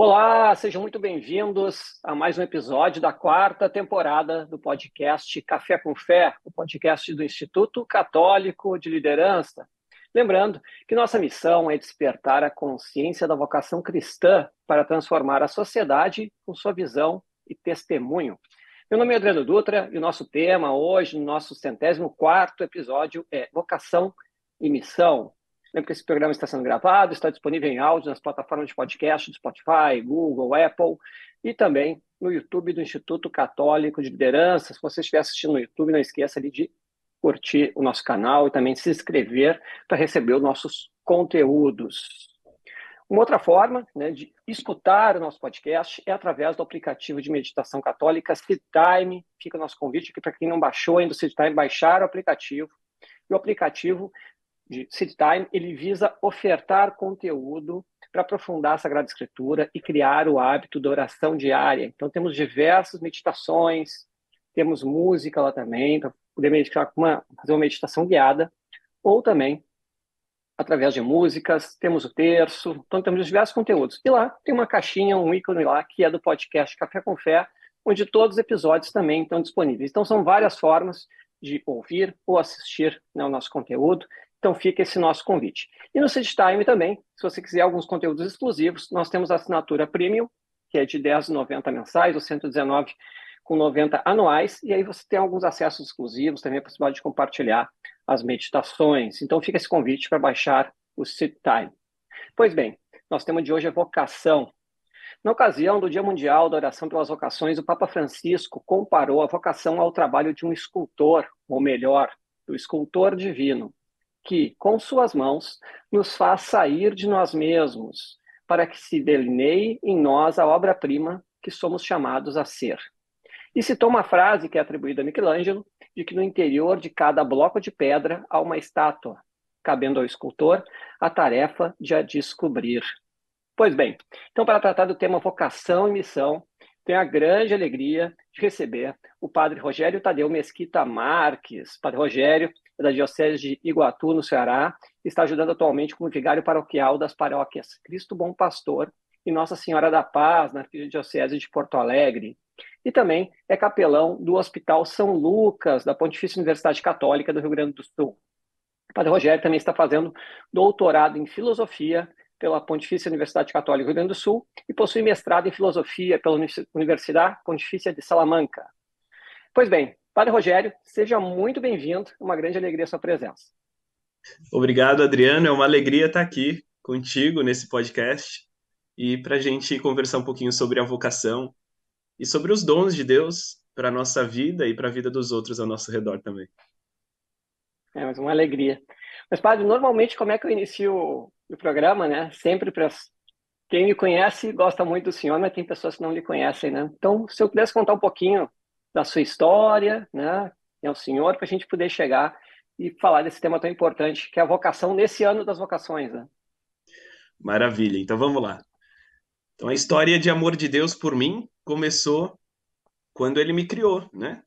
Olá, sejam muito bem-vindos a mais um episódio da quarta temporada do podcast Café com Fé, o podcast do Instituto Católico de Liderança. Lembrando que nossa missão é despertar a consciência da vocação cristã para transformar a sociedade com sua visão e testemunho. Meu nome é Adriano Dutra e o nosso tema hoje, no nosso centésimo quarto episódio, é Vocação e Missão. Lembro que esse programa está sendo gravado, está disponível em áudio nas plataformas de podcast do Spotify, Google, Apple e também no YouTube do Instituto Católico de Liderança. Se você estiver assistindo no YouTube, não esqueça de curtir o nosso canal e também se inscrever para receber os nossos conteúdos. Uma outra forma né, de escutar o nosso podcast é através do aplicativo de meditação católica SeedTime. Fica o nosso convite aqui para quem não baixou ainda o SeedTime, baixar o aplicativo. E o aplicativo de Seed Time, ele visa ofertar conteúdo para aprofundar a Sagrada Escritura e criar o hábito da oração diária. Então, temos diversas meditações, temos música lá também, para então, poder meditar uma, fazer uma meditação guiada, ou também através de músicas, temos o terço, então temos diversos conteúdos. E lá tem uma caixinha, um ícone lá, que é do podcast Café com Fé, onde todos os episódios também estão disponíveis. Então, são várias formas de ouvir ou assistir né, o nosso conteúdo. Então fica esse nosso convite. E no Seed Time também, se você quiser alguns conteúdos exclusivos, nós temos a assinatura Premium, que é de 10,90 mensais ou 119 com 90 anuais, e aí você tem alguns acessos exclusivos, também a possibilidade de compartilhar as meditações. Então fica esse convite para baixar o Seed Time. Pois bem, nosso tema de hoje é vocação. Na ocasião do Dia Mundial da Oração pelas Vocações, o Papa Francisco comparou a vocação ao trabalho de um escultor, ou melhor, do escultor divino que, com suas mãos, nos faz sair de nós mesmos, para que se delineie em nós a obra-prima que somos chamados a ser. E citou uma frase que é atribuída a Michelangelo, de que no interior de cada bloco de pedra há uma estátua, cabendo ao escultor a tarefa de a descobrir. Pois bem, então, para tratar do tema vocação e missão, tenho a grande alegria de receber o padre Rogério Tadeu Mesquita Marques. Padre Rogério da Diocese de Iguatu, no Ceará, está ajudando atualmente como vigário paroquial das paróquias Cristo Bom Pastor e Nossa Senhora da Paz, na Arquidiocese de Porto Alegre. E também é capelão do Hospital São Lucas, da Pontifícia Universidade Católica do Rio Grande do Sul. O padre Rogério também está fazendo doutorado em filosofia pela Pontifícia Universidade Católica do Rio Grande do Sul e possui mestrado em filosofia pela Universidade Pontifícia de Salamanca. Pois bem, Padre Rogério, seja muito bem-vindo. Uma grande alegria a sua presença. Obrigado, Adriano. É uma alegria estar aqui contigo nesse podcast e para a gente conversar um pouquinho sobre a vocação e sobre os dons de Deus para a nossa vida e para a vida dos outros ao nosso redor também. É, mas uma alegria. Mas, padre, normalmente como é que eu inicio o, o programa, né? Sempre para quem me conhece gosta muito do senhor, mas tem pessoas que não lhe conhecem, né? Então, se eu pudesse contar um pouquinho da sua história, né? É o senhor para a gente poder chegar e falar desse tema tão importante que é a vocação nesse ano das vocações. Né? Maravilha. Então vamos lá. Então a história de amor de Deus por mim começou quando Ele me criou, né?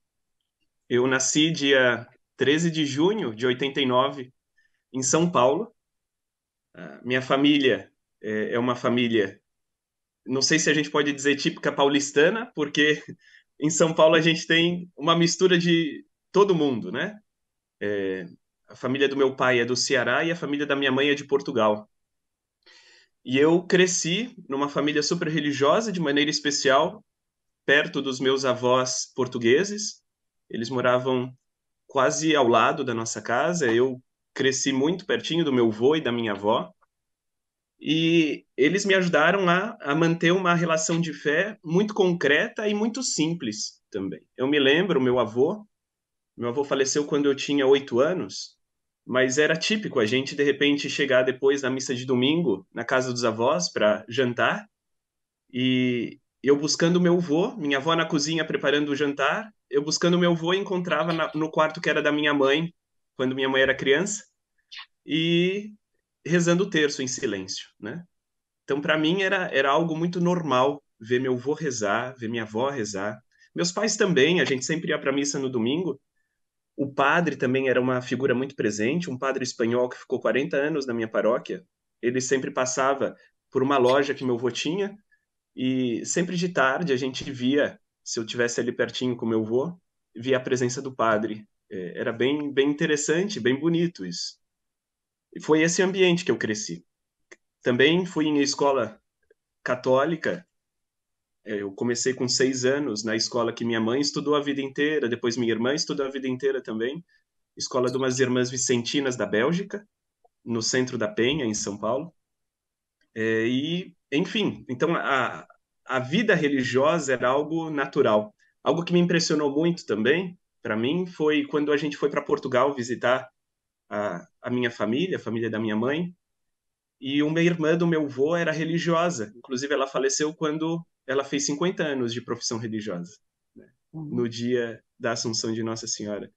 Eu nasci dia 13 de junho de 89 em São Paulo. Ah, minha família eh, é uma família, não sei se a gente pode dizer típica paulistana, porque em São Paulo a gente tem uma mistura de todo mundo, né? É, a família do meu pai é do Ceará e a família da minha mãe é de Portugal. E eu cresci numa família super religiosa, de maneira especial, perto dos meus avós portugueses. Eles moravam quase ao lado da nossa casa. Eu cresci muito pertinho do meu avô e da minha avó e eles me ajudaram a, a manter uma relação de fé muito concreta e muito simples também. Eu me lembro, meu avô, meu avô faleceu quando eu tinha oito anos, mas era típico a gente de repente chegar depois da missa de domingo na casa dos avós para jantar e eu buscando meu avô, minha avó na cozinha preparando o jantar, eu buscando meu avô encontrava na, no quarto que era da minha mãe quando minha mãe era criança e rezando o terço em silêncio, né? Então, para mim, era, era algo muito normal ver meu avô rezar, ver minha avó rezar. Meus pais também, a gente sempre ia para missa no domingo. O padre também era uma figura muito presente, um padre espanhol que ficou 40 anos na minha paróquia. Ele sempre passava por uma loja que meu avô tinha e sempre de tarde a gente via, se eu tivesse ali pertinho com meu avô, via a presença do padre. É, era bem, bem interessante, bem bonito isso. E foi esse ambiente que eu cresci. Também fui em escola católica. É, eu comecei com seis anos na escola que minha mãe estudou a vida inteira, depois minha irmã estudou a vida inteira também. Escola de umas irmãs vicentinas da Bélgica, no centro da Penha, em São Paulo. É, e, enfim, então a, a vida religiosa era algo natural. Algo que me impressionou muito também, para mim, foi quando a gente foi para Portugal visitar a, a minha família, a família da minha mãe. E uma irmã do meu avô era religiosa. Inclusive, ela faleceu quando ela fez 50 anos de profissão religiosa, né? Uhum. no dia da Assunção de Nossa Senhora.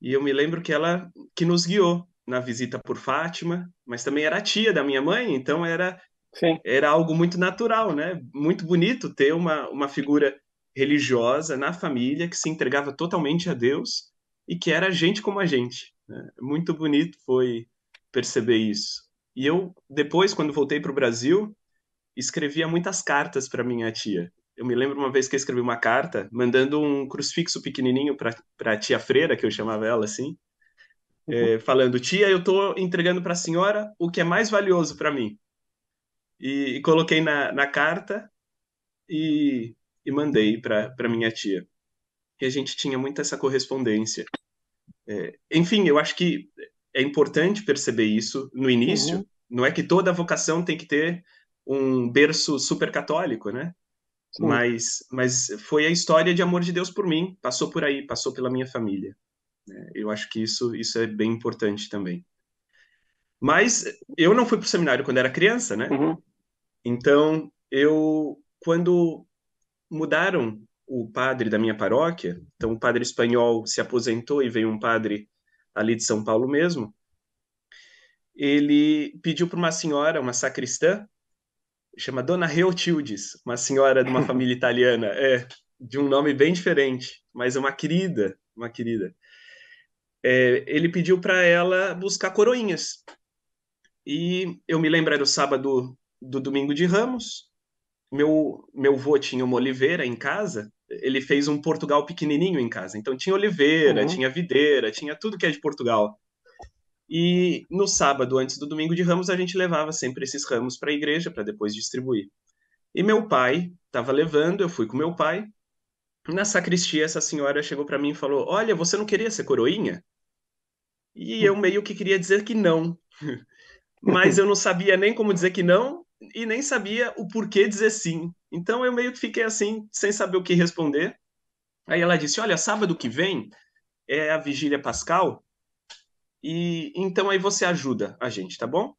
E eu me lembro que ela que nos guiou na visita por Fátima, mas também era tia da minha mãe, então era Sim. era algo muito natural, né? Muito bonito ter uma, uma figura religiosa na família que se entregava totalmente a Deus e que era gente como a gente. É, muito bonito foi perceber isso. E eu, depois, quando voltei para o Brasil, escrevia muitas cartas para minha tia. Eu me lembro uma vez que eu escrevi uma carta mandando um crucifixo pequenininho para a tia Freira, que eu chamava ela assim, uhum. é, falando: Tia, eu estou entregando para a senhora o que é mais valioso para mim. E, e, coloquei na, na carta e, e mandei para minha tia. E a gente tinha muito essa correspondência. É, enfim, eu acho que é importante perceber isso no início. Uhum. Não é que toda vocação tem que ter um berço super católico, né? Mas, mas foi a história de amor de Deus por mim, passou por aí, passou pela minha família. Né? Eu acho que isso, isso é bem importante também. Mas eu não fui para o seminário quando era criança, né? Uhum. Então, eu, quando mudaram o padre da minha paróquia, então o padre espanhol se aposentou e veio um padre ali de São Paulo mesmo, ele pediu para uma senhora, uma sacristã, chama Dona Reotildes, uma senhora de uma família italiana, é, de um nome bem diferente, mas é uma querida, uma querida. É, ele pediu para ela buscar coroinhas. E eu me lembro, era o sábado do domingo de Ramos, meu, meu vô tinha uma oliveira em casa, ele fez um Portugal pequenininho em casa. Então tinha oliveira, uhum. tinha videira, tinha tudo que é de Portugal. E no sábado, antes do domingo de ramos, a gente levava sempre esses ramos para a igreja para depois distribuir. E meu pai estava levando, eu fui com meu pai. Na sacristia, essa senhora chegou para mim e falou: Olha, você não queria ser coroinha? E eu meio que queria dizer que não. Mas eu não sabia nem como dizer que não, e nem sabia o porquê dizer sim. Então eu meio que fiquei assim, sem saber o que responder. Aí ela disse: Olha, sábado que vem é a vigília pascal, e então aí você ajuda a gente, tá bom?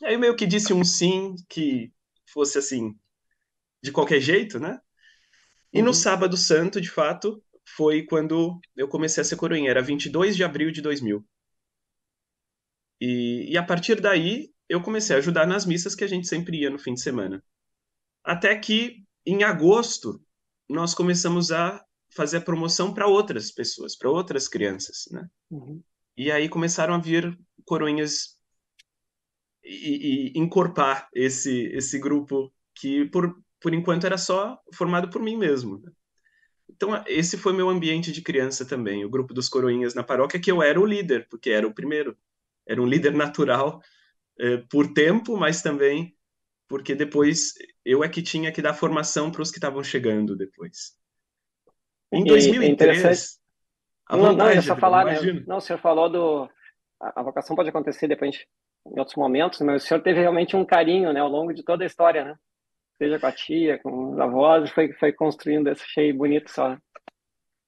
E aí eu meio que disse um sim que fosse assim, de qualquer jeito, né? E no uhum. Sábado Santo, de fato, foi quando eu comecei a ser coroinha, era 22 de abril de 2000. E, e a partir daí, eu comecei a ajudar nas missas que a gente sempre ia no fim de semana. Até que, em agosto, nós começamos a fazer a promoção para outras pessoas, para outras crianças, né? Uhum. E aí começaram a vir coroinhas e, e encorpar esse, esse grupo que, por, por enquanto, era só formado por mim mesmo. Né? Então, esse foi meu ambiente de criança também, o grupo dos coroinhas na paróquia, que eu era o líder, porque era o primeiro. Era um líder natural eh, por tempo, mas também porque depois eu é que tinha que dar formação para os que estavam chegando depois. Em 2003, a vontade, não, não, eu só falar, né? não, o senhor falou do a vocação pode acontecer depois em outros momentos, mas o senhor teve realmente um carinho, né, ao longo de toda a história, né? Seja com a tia, com os avós, foi foi construindo esse cheio bonito só.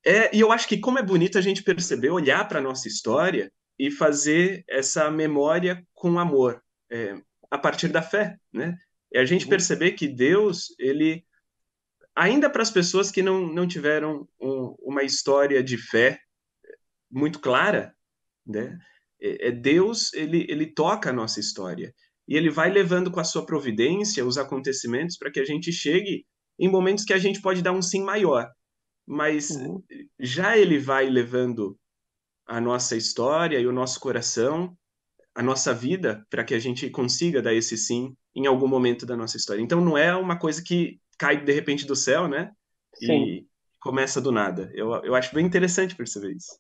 É, e eu acho que como é bonito a gente perceber, olhar para nossa história e fazer essa memória com amor, é, a partir da fé, né? a gente uhum. perceber que Deus, ele ainda para as pessoas que não, não tiveram um, uma história de fé é, muito clara, né? É, é Deus, ele, ele toca a nossa história e ele vai levando com a sua providência os acontecimentos para que a gente chegue em momentos que a gente pode dar um sim maior, mas uhum. já ele vai levando a nossa história e o nosso coração, a nossa vida, para que a gente consiga dar esse sim em algum momento da nossa história. Então não é uma coisa que cai de repente do céu, né? Sim. E começa do nada. Eu, eu acho bem interessante perceber isso.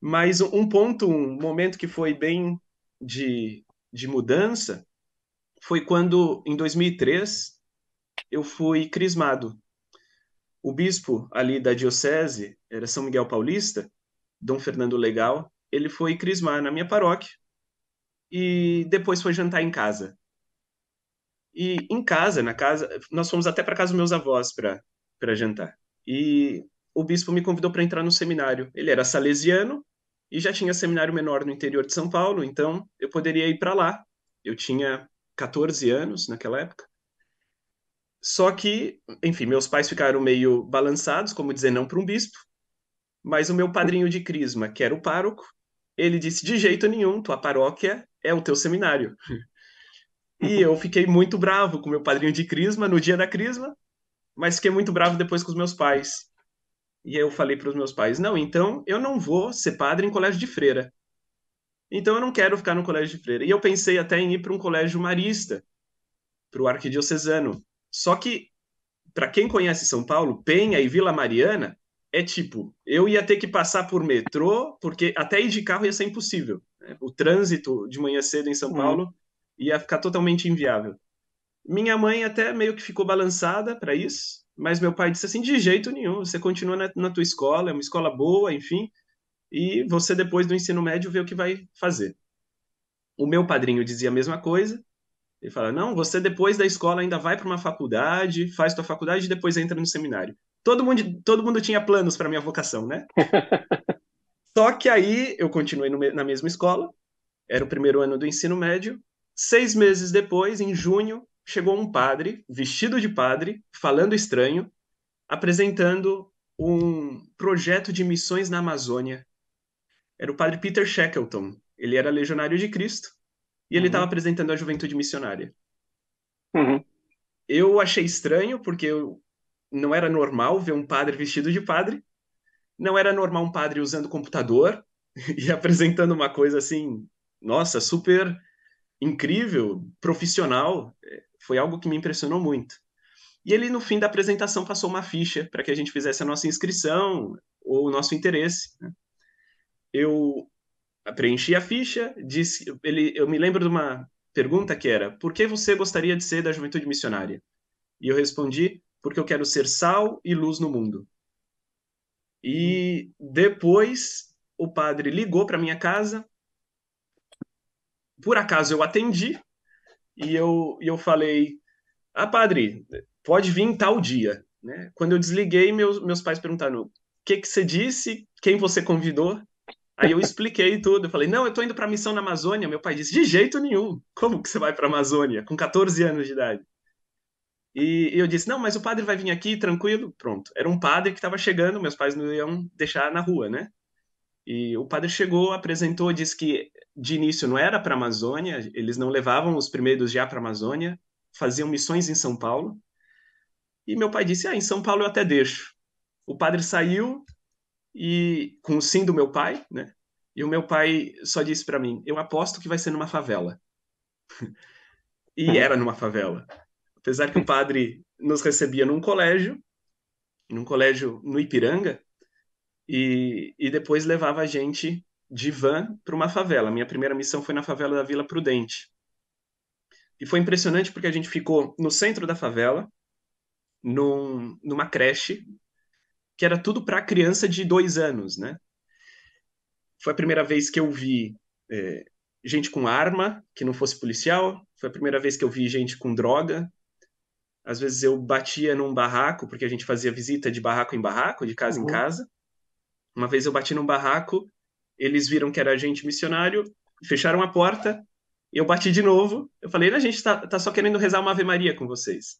Mas um ponto, um momento que foi bem de, de mudança foi quando, em 2003, eu fui crismado. O bispo ali da diocese era São Miguel Paulista, Dom Fernando Legal, ele foi crismar na minha paróquia e depois foi jantar em casa. E em casa, na casa, nós fomos até para casa dos meus avós para jantar. E o bispo me convidou para entrar no seminário. Ele era salesiano e já tinha seminário menor no interior de São Paulo, então eu poderia ir para lá. Eu tinha 14 anos naquela época. Só que, enfim, meus pais ficaram meio balançados, como dizer não para um bispo, mas o meu padrinho de crisma, que era o pároco, ele disse: de jeito nenhum, tua paróquia é o teu seminário. E eu fiquei muito bravo com meu padrinho de crisma no dia da crisma, mas fiquei muito bravo depois com os meus pais. E eu falei para os meus pais: não, então eu não vou ser padre em colégio de freira. Então eu não quero ficar no colégio de freira. E eu pensei até em ir para um colégio marista, para o arquidiocesano. Só que, para quem conhece São Paulo, Penha e Vila Mariana é tipo, eu ia ter que passar por metrô, porque até ir de carro ia ser impossível. Né? O trânsito de manhã cedo em São uhum. Paulo ia ficar totalmente inviável. Minha mãe até meio que ficou balançada para isso, mas meu pai disse assim: de jeito nenhum, você continua na, na, tua escola, é uma escola boa, enfim, e você depois do ensino médio vê o que vai fazer. O meu padrinho dizia a mesma coisa. Ele fala: não, você depois da escola ainda vai para uma faculdade, faz tua faculdade e depois entra no seminário todo mundo, todo mundo tinha planos para minha vocação, né? Só que aí eu continuei no, na mesma escola, era o primeiro ano do ensino médio. Seis meses depois, em junho, chegou um padre, vestido de padre, falando estranho, apresentando um projeto de missões na Amazônia. Era o padre Peter Shackleton. Ele era legionário de Cristo e ele estava uhum. apresentando a juventude missionária. Uhum. Eu achei estranho, porque eu não era normal ver um padre vestido de padre, não era normal um padre usando computador e apresentando uma coisa assim, nossa, super incrível, profissional. É, foi algo que me impressionou muito. E ele, no fim da apresentação, passou uma ficha para que a gente fizesse a nossa inscrição ou o nosso interesse. Né? Eu preenchi a ficha, disse, ele, eu me lembro de uma pergunta que era: por que você gostaria de ser da juventude missionária? E eu respondi: porque eu quero ser sal e luz no mundo. E hum. depois o padre ligou para minha casa. Por acaso eu atendi e eu, eu falei: Ah, padre, pode vir tal dia. Né? Quando eu desliguei, meus, meus pais perguntaram: O que, que você disse? Quem você convidou? Aí eu expliquei tudo. Eu falei: Não, eu tô indo para missão na Amazônia. Meu pai disse: De jeito nenhum. Como que você vai para Amazônia com 14 anos de idade? E, eu disse, não, mas o padre vai vir aqui, tranquilo. Pronto, era um padre que estava chegando, meus pais não iam deixar na rua, né? E o padre chegou, apresentou, disse que de início não era para a Amazônia, eles não levavam os primeiros já para a Amazônia, faziam missões em São Paulo. E meu pai disse: Ah, em São Paulo eu até deixo. O padre saiu e com o sim do meu pai, né? E o meu pai só disse para mim: Eu aposto que vai ser numa favela. e era numa favela. Apesar que o padre nos recebia num colégio, num colégio no Ipiranga, e, e depois levava a gente de van para uma favela. Minha primeira missão foi na favela da Vila Prudente. E foi impressionante porque a gente ficou no centro da favela, num, numa creche, que era tudo para criança de dois anos, né? Foi a primeira vez que eu vi é, gente com arma, que não fosse policial. Foi a primeira vez que eu vi gente com droga, às vezes eu batia num barraco, porque a gente fazia visita de barraco em barraco, de casa uhum. em casa. Uma vez eu bati num barraco, eles viram que era agente missionário, fecharam a porta, eu bati de novo. Eu falei, a gente tá, tá só querendo rezar uma Ave Maria com vocês.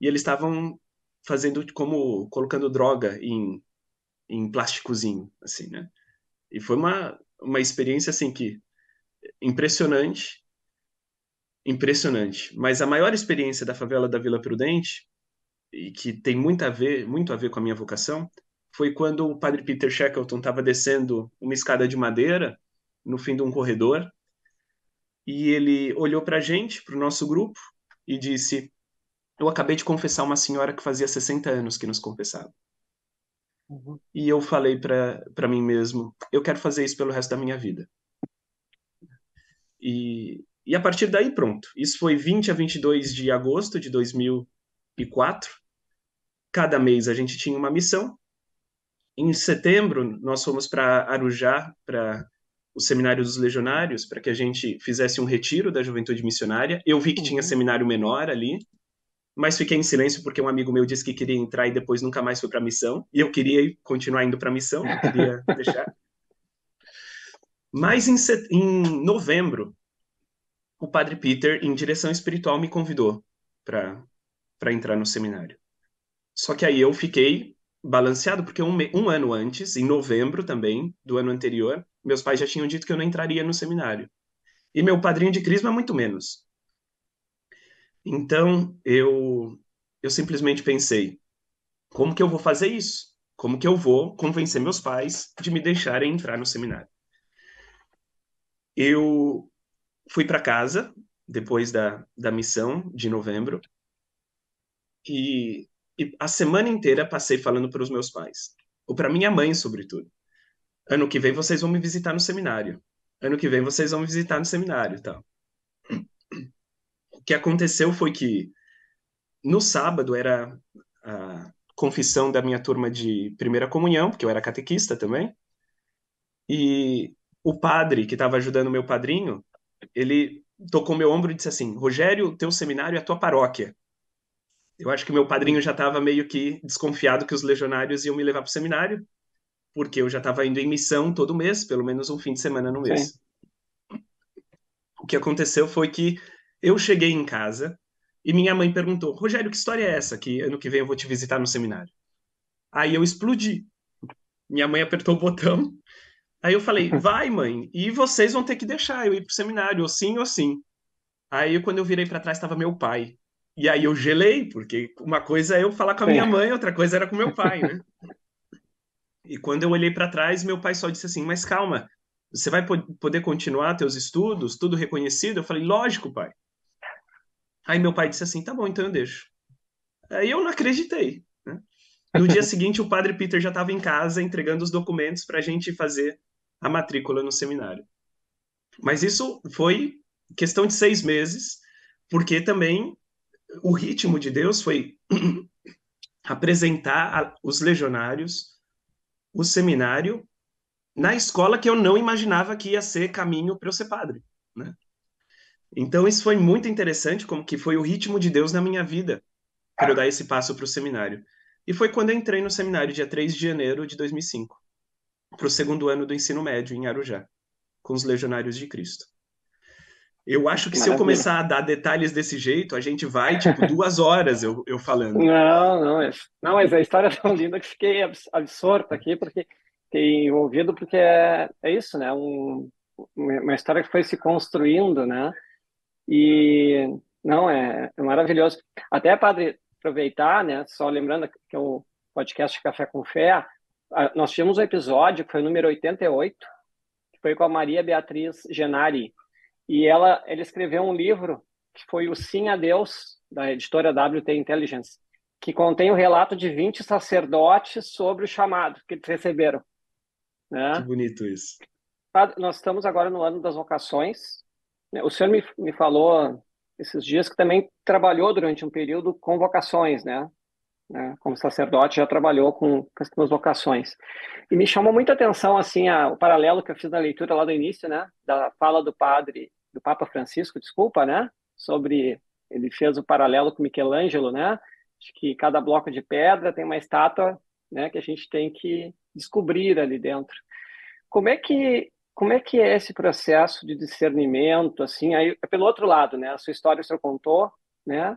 E eles estavam fazendo como colocando droga em, em plásticozinho, assim, né? E foi uma, uma experiência assim que impressionante impressionante. Mas a maior experiência da favela da Vila Prudente, e que tem muito a ver, muito a ver com a minha vocação, foi quando o padre Peter Shackleton estava descendo uma escada de madeira no fim de um corredor, e ele olhou para a gente, para o nosso grupo, e disse: Eu acabei de confessar uma senhora que fazia 60 anos que nos confessava. Uhum. E eu falei para mim mesmo: Eu quero fazer isso pelo resto da minha vida. E, e a partir daí, pronto. Isso foi 20 a 22 de agosto de 2004. Cada mês a gente tinha uma missão. Em setembro, nós fomos para Arujá, para o Seminário dos Legionários, para que a gente fizesse um retiro da juventude missionária. Eu vi que tinha uhum. seminário menor ali, mas fiquei em silêncio porque um amigo meu disse que queria entrar e depois nunca mais foi para a missão. E eu queria continuar indo para a missão, não queria deixar. Mas em, set... em novembro, o padre Peter, em direção espiritual, me convidou para entrar no seminário. Só que aí eu fiquei balanceado, porque um, um ano antes, em novembro também, do ano anterior, meus pais já tinham dito que eu não entraria no seminário. E meu padrinho de crisma, muito menos. Então, eu, eu simplesmente pensei, como que eu vou fazer isso? Como que eu vou convencer meus pais de me deixarem entrar no seminário? Eu fui para casa depois da, da missão de novembro e, e a semana inteira passei falando para os meus pais, ou para minha mãe, sobretudo. Ano que vem vocês vão me visitar no seminário. Ano que vem vocês vão me visitar no seminário, tal. O que aconteceu foi que no sábado era a confissão da minha turma de primeira comunhão, porque eu era catequista também. E o padre que estava ajudando meu padrinho ele tocou meu ombro e disse assim: Rogério, teu seminário é a tua paróquia. Eu acho que meu padrinho já estava meio que desconfiado que os legionários iam me levar para o seminário, porque eu já estava indo em missão todo mês, pelo menos um fim de semana no mês. Sim. O que aconteceu foi que eu cheguei em casa e minha mãe perguntou: Rogério, que história é essa que ano que vem eu vou te visitar no seminário? Aí eu explodi. Minha mãe apertou o botão Aí eu falei, vai, mãe, e vocês vão ter que deixar eu ir pro seminário, ou sim, ou sim. Aí quando eu virei para trás estava meu pai. E aí eu gelei, porque uma coisa é eu falar com a minha é. mãe, outra coisa era com meu pai, né? E quando eu olhei para trás, meu pai só disse assim: "Mas calma, você vai poder continuar teus estudos, tudo reconhecido?" Eu falei: "Lógico, pai". Aí meu pai disse assim: "Tá bom, então eu deixo". Aí eu não acreditei. Né? No dia seguinte, o padre Peter já estava em casa entregando os documentos para a gente fazer a matrícula no seminário. Mas isso foi questão de seis meses, porque também o ritmo de Deus foi apresentar a, os legionários o seminário na escola que eu não imaginava que ia ser caminho para eu ser padre, né? Então isso foi muito interessante, como que foi o ritmo de Deus na minha vida para eu dar esse passo para o seminário. E foi quando eu entrei no seminário, dia 3 de janeiro de 2005 para o segundo ano do ensino médio em Arujá, com os Legionários de Cristo. Eu acho que Maravilha. se eu começar a dar detalhes desse jeito, a gente vai, tipo, duas horas eu, eu falando. Não, não, é, não, mas a história é tão linda que fiquei absorta aqui, porque tem envolvido, porque é, é isso, né? Um, uma história que foi se construindo, né? E, não, é, é maravilhoso. Até, padre, aproveitar, né? Só lembrando que o podcast Café com Fé, ah, nós tivemos um episódio, que foi o número 88, que foi com a Maria Beatriz Genari. E ela, ela escreveu um livro, que foi O Sim a Deus, da editora WT Intelligence, que contém o um relato de 20 sacerdotes sobre o chamado que eles receberam. Né? Que bonito isso. Ah, nós estamos agora no ano das vocações. Né? O senhor me, me falou esses dias que também trabalhou durante um período com vocações, né? né, como sacerdote, já trabalhou com, com as tuas vocações. E me chamou muita atenção assim a, o paralelo que eu fiz na leitura lá do início, né, da fala do padre, do Papa Francisco, desculpa, né, sobre ele fez o paralelo com Michelangelo, né, de que cada bloco de pedra tem uma estátua, né, que a gente tem que descobrir ali dentro. Como é que como é que é esse processo de discernimento assim? Aí pelo outro lado, né, a sua história o senhor contou, né?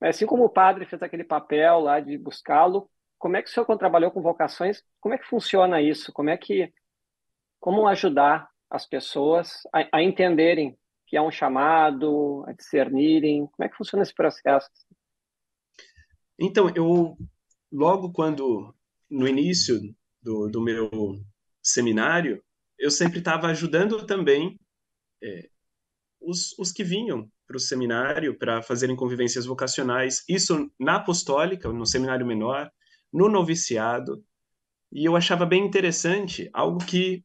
Mas assim como o padre fez aquele papel lá de buscá-lo, como é que o senhor, quando trabalhou com vocações, como é que funciona isso? Como é que, como ajudar as pessoas a, a entenderem que há um chamado, a discernirem? Como é que funciona esse processo? Então, eu, logo quando, no início do, do meu seminário, eu sempre estava ajudando também é, os, os que vinham para o seminário para fazerem convivências vocacionais, isso na apostólica, no seminário menor, no noviciado, e eu achava bem interessante algo que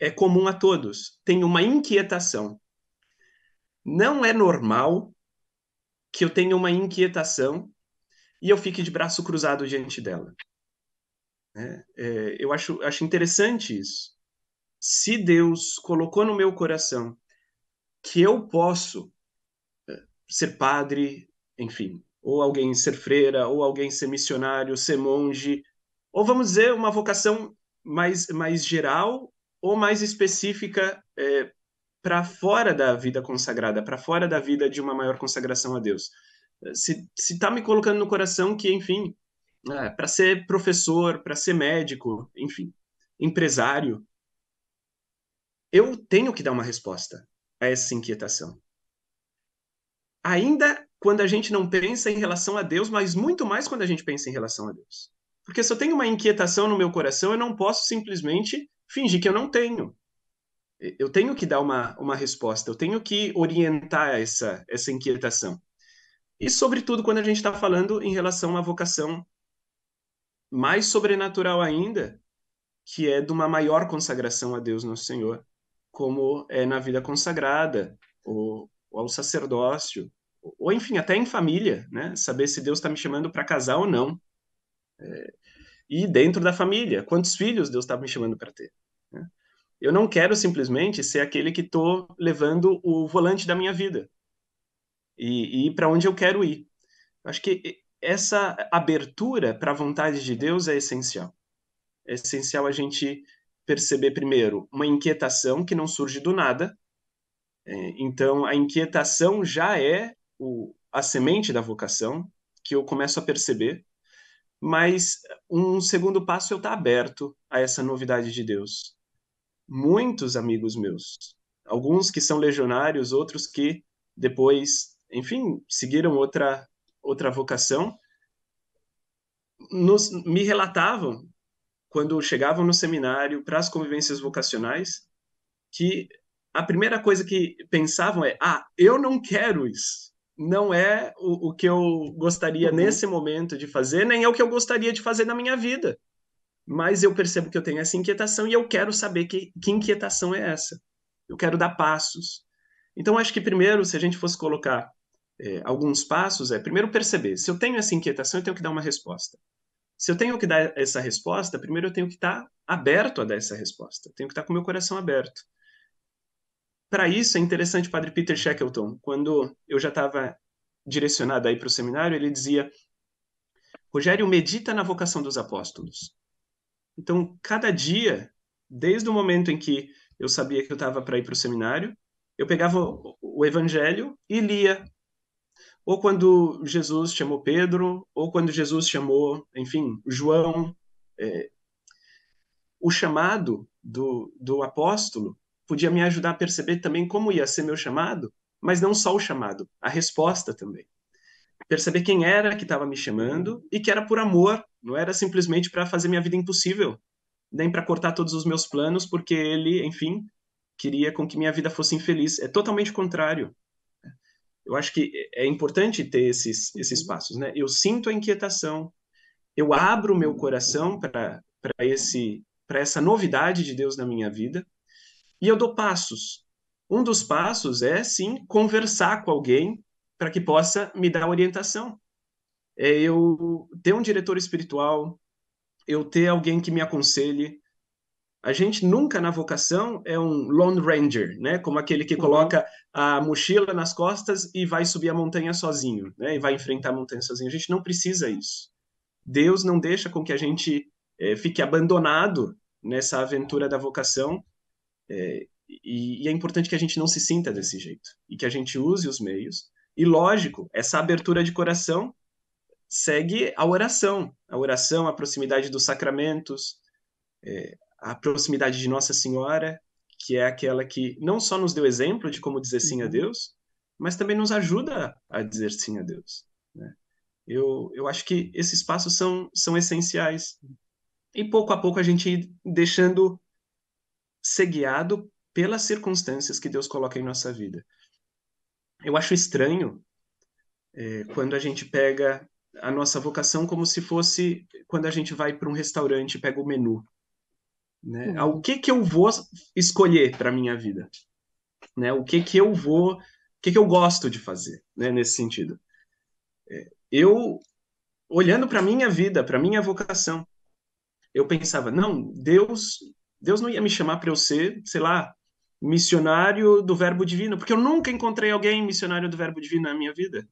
é comum a todos, tem uma inquietação. Não é normal que eu tenha uma inquietação e eu fique de braço cruzado diante dela. É, é, eu acho, acho interessante isso. Se Deus colocou no meu coração que eu posso eh, ser padre, enfim, ou alguém ser freira, ou alguém ser missionário, ser monge, ou vamos dizer, uma vocação mais, mais geral ou mais específica é, eh, para fora da vida consagrada, para fora da vida de uma maior consagração a Deus. Eh, se está me colocando no coração que, enfim, é, né, para ser professor, para ser médico, enfim, empresário, eu tenho que dar uma resposta a essa inquietação. Ainda quando a gente não pensa em relação a Deus, mas muito mais quando a gente pensa em relação a Deus. Porque se eu tenho uma inquietação no meu coração, eu não posso simplesmente fingir que eu não tenho. Eu tenho que dar uma, uma resposta, eu tenho que orientar essa, essa inquietação. E, sobretudo, quando a gente está falando em relação à vocação mais sobrenatural ainda, que é de uma maior consagração a Deus nosso Senhor, como é, na vida consagrada, ou, ou ao sacerdócio, ou, ou enfim, até em família, né? Saber se Deus está me chamando para casar ou não. É, e dentro da família, quantos filhos Deus está me chamando para ter? Né? Eu não quero simplesmente ser aquele que estou levando o volante da minha vida e, e para onde eu quero ir. Acho que essa abertura para a vontade de Deus é essencial. É essencial a gente perceber primeiro uma inquietação que não surge do nada. É, então, a inquietação já é o, a semente da vocação que eu começo a perceber, mas um segundo passo eu estar tá aberto a essa novidade de Deus. Muitos amigos meus, alguns que são legionários, outros que depois, enfim, seguiram outra outra vocação, nos, me relatavam quando chegavam no seminário para as convivências vocacionais, que a primeira coisa que pensavam é: ah, eu não quero isso. Não é o, o que eu gostaria uhum. nesse momento de fazer, nem é o que eu gostaria de fazer na minha vida. Mas eu percebo que eu tenho essa inquietação e eu quero saber que, que inquietação é essa. Eu quero dar passos. Então, acho que primeiro, se a gente fosse colocar é, alguns passos, é primeiro perceber: se eu tenho essa inquietação, eu tenho que dar uma resposta. Se eu tenho que dar essa resposta, primeiro eu tenho que estar aberto a dar essa resposta. Eu tenho que estar com meu coração aberto. Para isso é interessante o Padre Peter Shackleton, quando eu já estava direcionado aí para o seminário, ele dizia: Rogério, medita na vocação dos apóstolos. Então, cada dia, desde o momento em que eu sabia que eu estava para ir para o seminário, eu pegava o evangelho e lia ou quando Jesus chamou Pedro, ou quando Jesus chamou, enfim, João. É, o chamado do, do apóstolo podia me ajudar a perceber também como ia ser meu chamado, mas não só o chamado, a resposta também. Perceber quem era que estava me chamando e que era por amor, não era simplesmente para fazer minha vida impossível, nem para cortar todos os meus planos, porque ele, enfim, queria com que minha vida fosse infeliz. É totalmente contrário. Eu acho que é importante ter esses, esses uhum. passos, né? Eu sinto a inquietação, eu abro meu coração para esse para essa novidade de Deus na minha vida e eu dou passos. Um dos passos é sim conversar com alguém para que possa me dar orientação. É eu ter um diretor espiritual, eu ter alguém que me aconselhe, a gente nunca na vocação é um Lone Ranger, né? Como aquele que uhum. coloca a mochila nas costas e vai subir a montanha sozinho, né? E vai enfrentar a montanha sozinho. A gente não precisa isso. Deus não deixa com que a gente é, fique abandonado nessa aventura da vocação. É, e, e é importante que a gente não se sinta desse jeito e que a gente use os meios. E lógico, essa abertura de coração segue a oração, a oração, a proximidade dos sacramentos, é, a proximidade de Nossa Senhora, que é aquela que não só nos deu exemplo de como dizer sim a uhum. Deus, mas também nos ajuda a dizer sim a Deus. Né? Eu, eu acho que esses passos são, são essenciais. E pouco a pouco a gente ir deixando ser guiado pelas circunstâncias que Deus coloca em nossa vida. Eu acho estranho é, quando a gente pega a nossa vocação como se fosse quando a gente vai para um restaurante e pega o menu. Né? Uhum. Ah, o que, que eu vou escolher para minha vida? Né? O que, que eu vou. O que, que eu gosto de fazer né? nesse sentido? É, eu, olhando para minha vida, para minha vocação, eu pensava, não, Deus, Deus não ia me chamar para eu ser, sei lá, missionário do Verbo Divino, porque eu nunca encontrei alguém missionário do Verbo Divino na minha vida.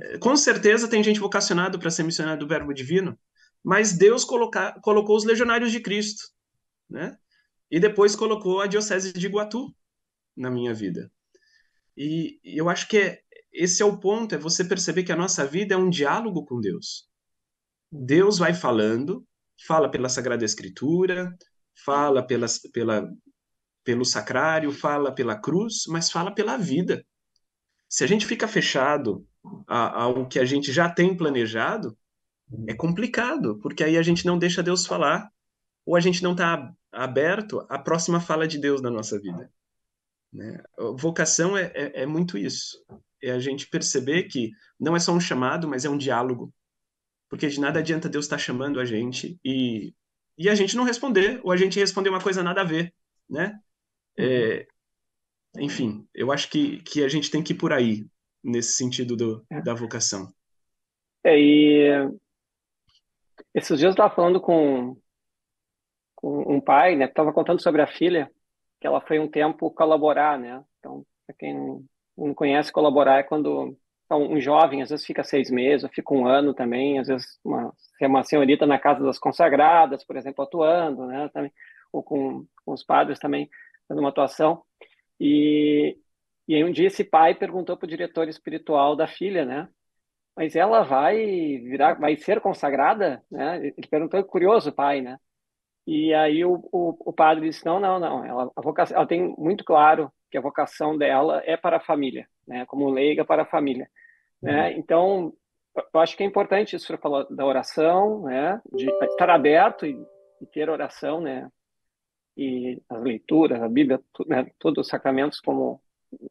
É, com certeza tem gente vocacionada para ser missionário do Verbo Divino, mas Deus coloca, colocou os legionários de Cristo né? E depois colocou a diocese de Iguatu na minha vida. E, eu acho que é, esse é o ponto, é você perceber que a nossa vida é um diálogo com Deus. Deus vai falando, fala pela Sagrada Escritura, fala pela, pela, pelo sacrário, fala pela cruz, mas fala pela vida. Se a gente fica fechado a, ao que a gente já tem planejado, é complicado, porque aí a gente não deixa Deus falar ou a gente não está aberto à próxima fala de Deus na nossa vida. Né? Vocação é, é, é, muito isso. É a gente perceber que não é só um chamado, mas é um diálogo. Porque de nada adianta Deus estar tá chamando a gente e, e a gente não responder, ou a gente responder uma coisa nada a ver, né? É, enfim, eu acho que, que a gente tem que ir por aí, nesse sentido do, é. da vocação. É, e esses dias eu estava falando com, um pai, né, estava contando sobre a filha, que ela foi um tempo colaborar, né? Então, para quem não conhece, colaborar é quando então, um jovem, às vezes fica seis meses, fica um ano também, às vezes uma, uma senhorita na casa das consagradas, por exemplo, atuando, né? Também, ou com, com os padres também, fazendo uma atuação. E, e aí um dia esse pai perguntou para o diretor espiritual da filha, né? Mas ela vai virar, vai ser consagrada, né? Ele perguntou, é curioso, pai, né? E aí o, o, o padre disse, não, não, não, ela, a vocação, ela tem muito claro que a vocação dela é para a família, né? como leiga para a família. Né? Uhum. Então, eu acho que é importante isso falou, da oração, né? de estar aberto e, e ter oração, né? e as leituras, a Bíblia, né? todos os sacramentos como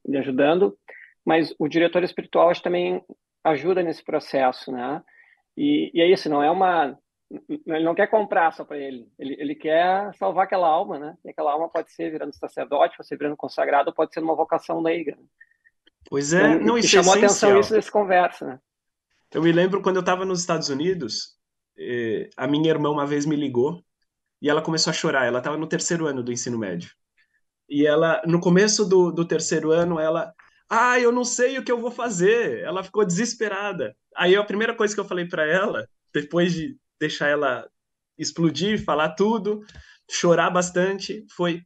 me ajudando, mas o diretor espiritual acho, também ajuda nesse processo, né? E, e é isso, não é uma ele não quer comprar só para ele. ele. Ele quer salvar aquela alma, né? E aquela alma pode ser virando sacerdote, pode ser virando consagrado, pode ser uma vocação leiga. Pois é, então, não isso é chamou é atenção isso nesse conversa, né? Eu me lembro quando eu estava nos Estados Unidos, eh, a minha irmã uma vez me ligou e ela começou a chorar. Ela estava no terceiro ano do ensino médio. E ela, no começo do, do terceiro ano, ela, ah, eu não sei o que eu vou fazer. Ela ficou desesperada. Aí a primeira coisa que eu falei para ela, depois de deixar ela explodir, falar tudo, chorar bastante, foi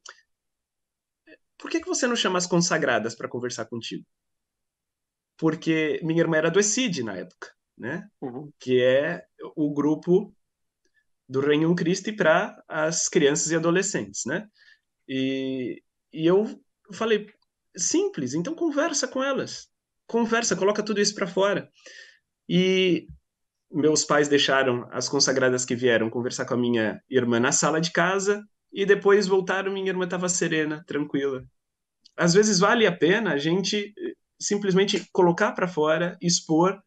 por que, que você não chama as consagradas para conversar contigo? Porque minha irmã era do ECID na época, né? Uhum. Que é o grupo do Reino Cristo para as crianças e adolescentes, né? E, e eu falei, simples, então conversa com elas. Conversa, coloca tudo isso para fora. E meus pais deixaram as consagradas que vieram conversar com a minha irmã na sala de casa e depois voltaram. Minha irmã estava serena, tranquila. Às vezes vale a pena a gente eh, simplesmente colocar para fora, expor,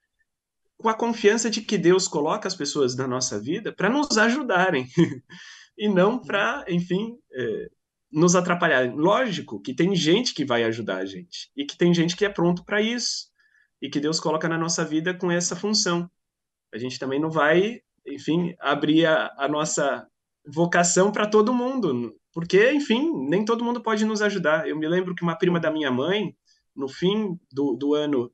com a confiança de que Deus coloca as pessoas na nossa vida para nos ajudarem e não para, enfim, é, nos atrapalharem. Lógico que tem gente que vai ajudar a gente e que tem gente que é pronto para isso e que Deus coloca na nossa vida com essa função. A gente também não vai, enfim, abrir a, a nossa vocação para todo mundo, porque, enfim, nem todo mundo pode nos ajudar. Eu me lembro que uma prima da minha mãe, no fim do, do ano,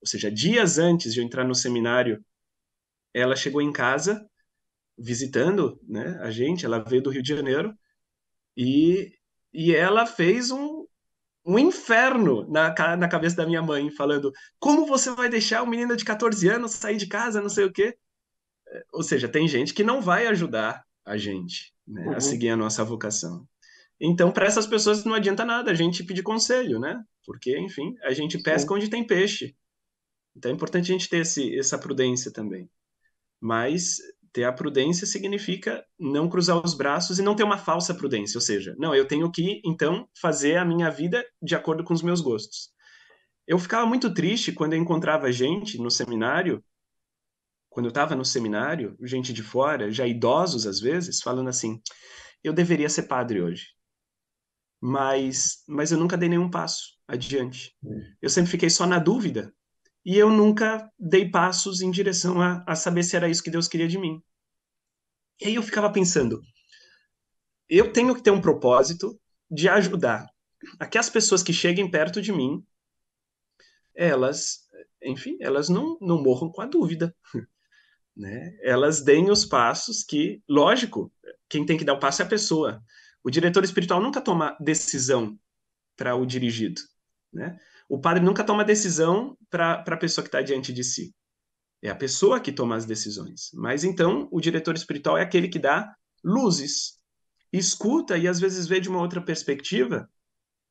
ou seja, dias antes de eu entrar no seminário, ela chegou em casa visitando né, a gente, ela veio do Rio de Janeiro, e, e ela fez um, um inferno na, na cabeça da minha mãe, falando: como você vai deixar uma menina de 14 anos sair de casa, não sei o quê? É, ou seja, tem gente que não vai ajudar a gente né, uhum. a seguir a nossa vocação. Então, para essas pessoas não adianta nada a gente pedir conselho, né? Porque, enfim, a gente pesca Sim. onde tem peixe. Então é importante a gente ter esse, essa prudência também. Mas ter a prudência significa não cruzar os braços e não ter uma falsa prudência, ou seja, não, eu tenho que, então, fazer a minha vida de acordo com os meus gostos. Eu ficava muito triste quando eu encontrava gente no seminário, quando eu estava no seminário, gente de fora, já idosos às vezes, falando assim: eu deveria ser padre hoje, mas, mas eu nunca dei nenhum passo adiante. Hum. Eu sempre fiquei só na dúvida e eu nunca dei passos em direção a, a saber se era isso que Deus queria de mim. E aí eu ficava pensando, eu tenho que ter um propósito de ajudar aquelas pessoas que cheguem perto de mim, elas, enfim, elas não, não morram com a dúvida. Né? Elas deem os passos que, lógico, quem tem que dar o passo é a pessoa. O diretor espiritual nunca toma decisão para o dirigido, né? O padre nunca toma decisão para a pessoa que está diante de si. É a pessoa que toma as decisões. Mas então, o diretor espiritual é aquele que dá luzes, escuta e às vezes vê de uma outra perspectiva,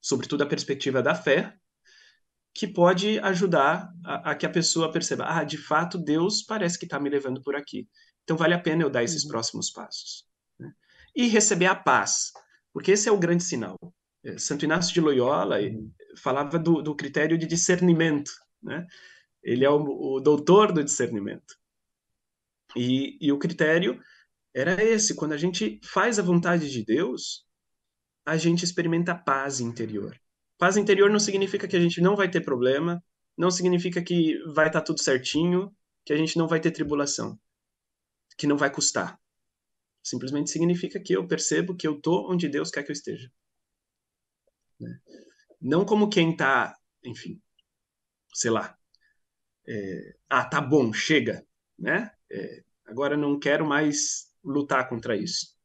sobretudo a perspectiva da fé, que pode ajudar a, a que a pessoa perceba: ah, de fato, Deus parece que está me levando por aqui. Então, vale a pena eu dar esses uhum. próximos passos. Né? E receber a paz, porque esse é o grande sinal. Santo Inácio de Loyola uhum. falava do, do critério de discernimento, né? Ele é o, o doutor do discernimento. E, e o critério era esse: quando a gente faz a vontade de Deus, a gente experimenta paz interior. Paz interior não significa que a gente não vai ter problema, não significa que vai estar tá tudo certinho, que a gente não vai ter tribulação, que não vai custar. Simplesmente significa que eu percebo que eu tô onde Deus quer que eu esteja. Né? Não como quem está, enfim, sei lá. É, ah, tá bom, chega, né? É, agora não quero mais lutar contra isso.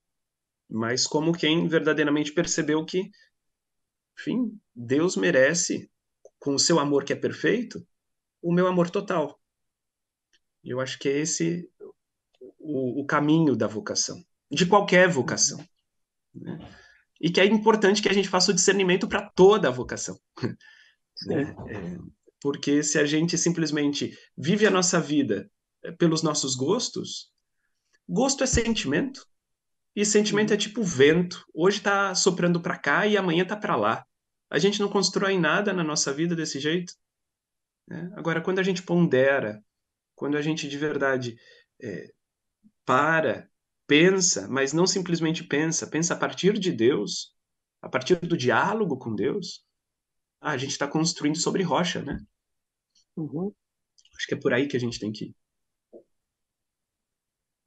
Mas como quem verdadeiramente percebeu que, enfim, Deus merece, com o seu amor que é perfeito, o meu amor total. Eu acho que é esse o, o caminho da vocação, de qualquer vocação. Né? e que é importante que a gente faça o discernimento para toda a vocação. Né? É, porque se a gente simplesmente vive a nossa vida é, pelos nossos gostos, gosto é sentimento, e sentimento é uhum. tipo vento. Hoje está soprando para cá e amanhã está para lá. A gente não constrói nada na nossa vida desse jeito. Né? Agora, quando a gente pondera, quando a gente de verdade é, para pensa, mas não simplesmente pensa, pensa a partir de Deus, a partir do diálogo com Deus, ah, a gente está construindo sobre rocha, né? Uhum. Acho que é por aí que a gente tem que ir.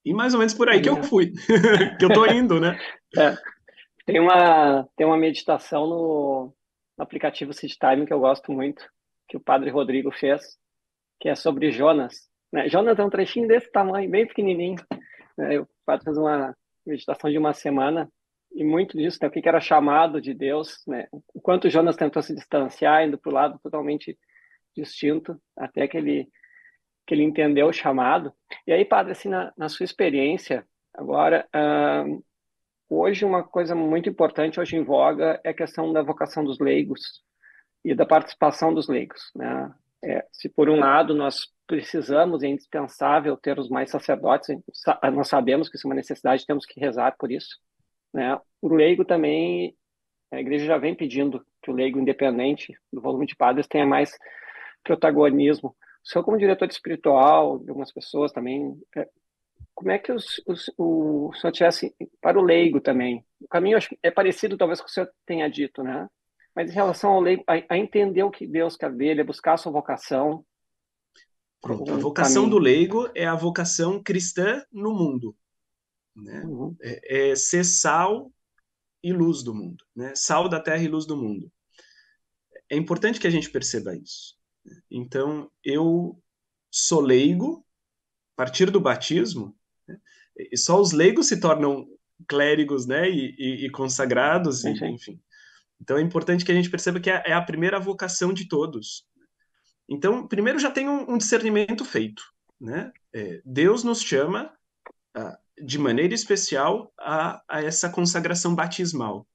E mais ou menos por aí que eu fui, que eu tô indo, né? É. Tem, uma, tem uma meditação no, no aplicativo SeedTime que eu gosto muito, que o padre Rodrigo fez, que é sobre Jonas. Né? Jonas é um trechinho desse tamanho, bem pequenininho. Né? Eu fiz uma meditação de uma semana e muito disso, né? o que era chamado de Deus, né? o quanto Jonas tentou se distanciar, indo para o lado totalmente distinto, até que ele, que ele entendeu o chamado. E aí, padre, assim, na, na sua experiência, agora, uh, hoje uma coisa muito importante, hoje em voga, é a questão da vocação dos leigos e da participação dos leigos. Né? É, se por um lado nós precisamos, é indispensável os mais sacerdotes, ah, nós sabemos que isso é uma necessidade, temos que rezar por isso. Né? O leigo também, a igreja já vem pedindo que o leigo independente do volume de padres tenha mais protagonismo. O senhor, como diretor espiritual de algumas pessoas também, é, como é que os, os, o senhor tivesse, para o leigo também, o caminho é parecido talvez com o senhor tenha dito, né? Mas em relação ao leigo, a, a entender o que Deus quer dele, a buscar a sua vocação, Pronto, a vocação do leigo é a vocação cristã no mundo. Né? Uhum. É, é, ser sal e luz do mundo, né? sal da terra e luz do mundo. É importante que a gente perceba isso. Então, eu sou leigo, a partir do batismo, né? e só os leigos se tornam clérigos né? e, e, e consagrados, uhum. e, enfim. Então, é importante que a gente perceba que é, é a primeira vocação de todos. Então, primeiro já tem um, um discernimento feito. Né? É, Deus nos chama ah, de maneira especial a, a, essa consagração batismal.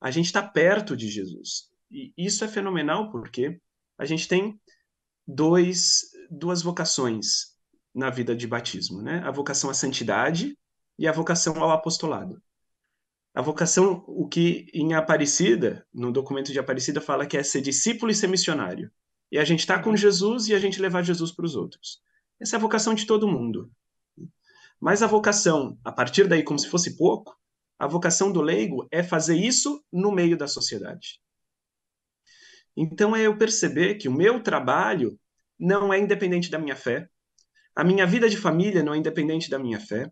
A gente está perto de Jesus. E isso é fenomenal porque a gente tem dois, duas vocações na vida de batismo, né? A vocação à santidade e a vocação ao apostolado. A vocação, o que em Aparecida, no documento de Aparecida, fala que é ser discípulo e ser missionário e a gente está com uhum. Jesus e a gente levar Jesus para os outros. Essa é a vocação de todo mundo. Mas a vocação, a partir daí, como se fosse pouco, a vocação do leigo é fazer isso no meio da sociedade. Então é eu perceber que o meu trabalho não é independente da minha fé, a minha vida de família não é independente da minha fé,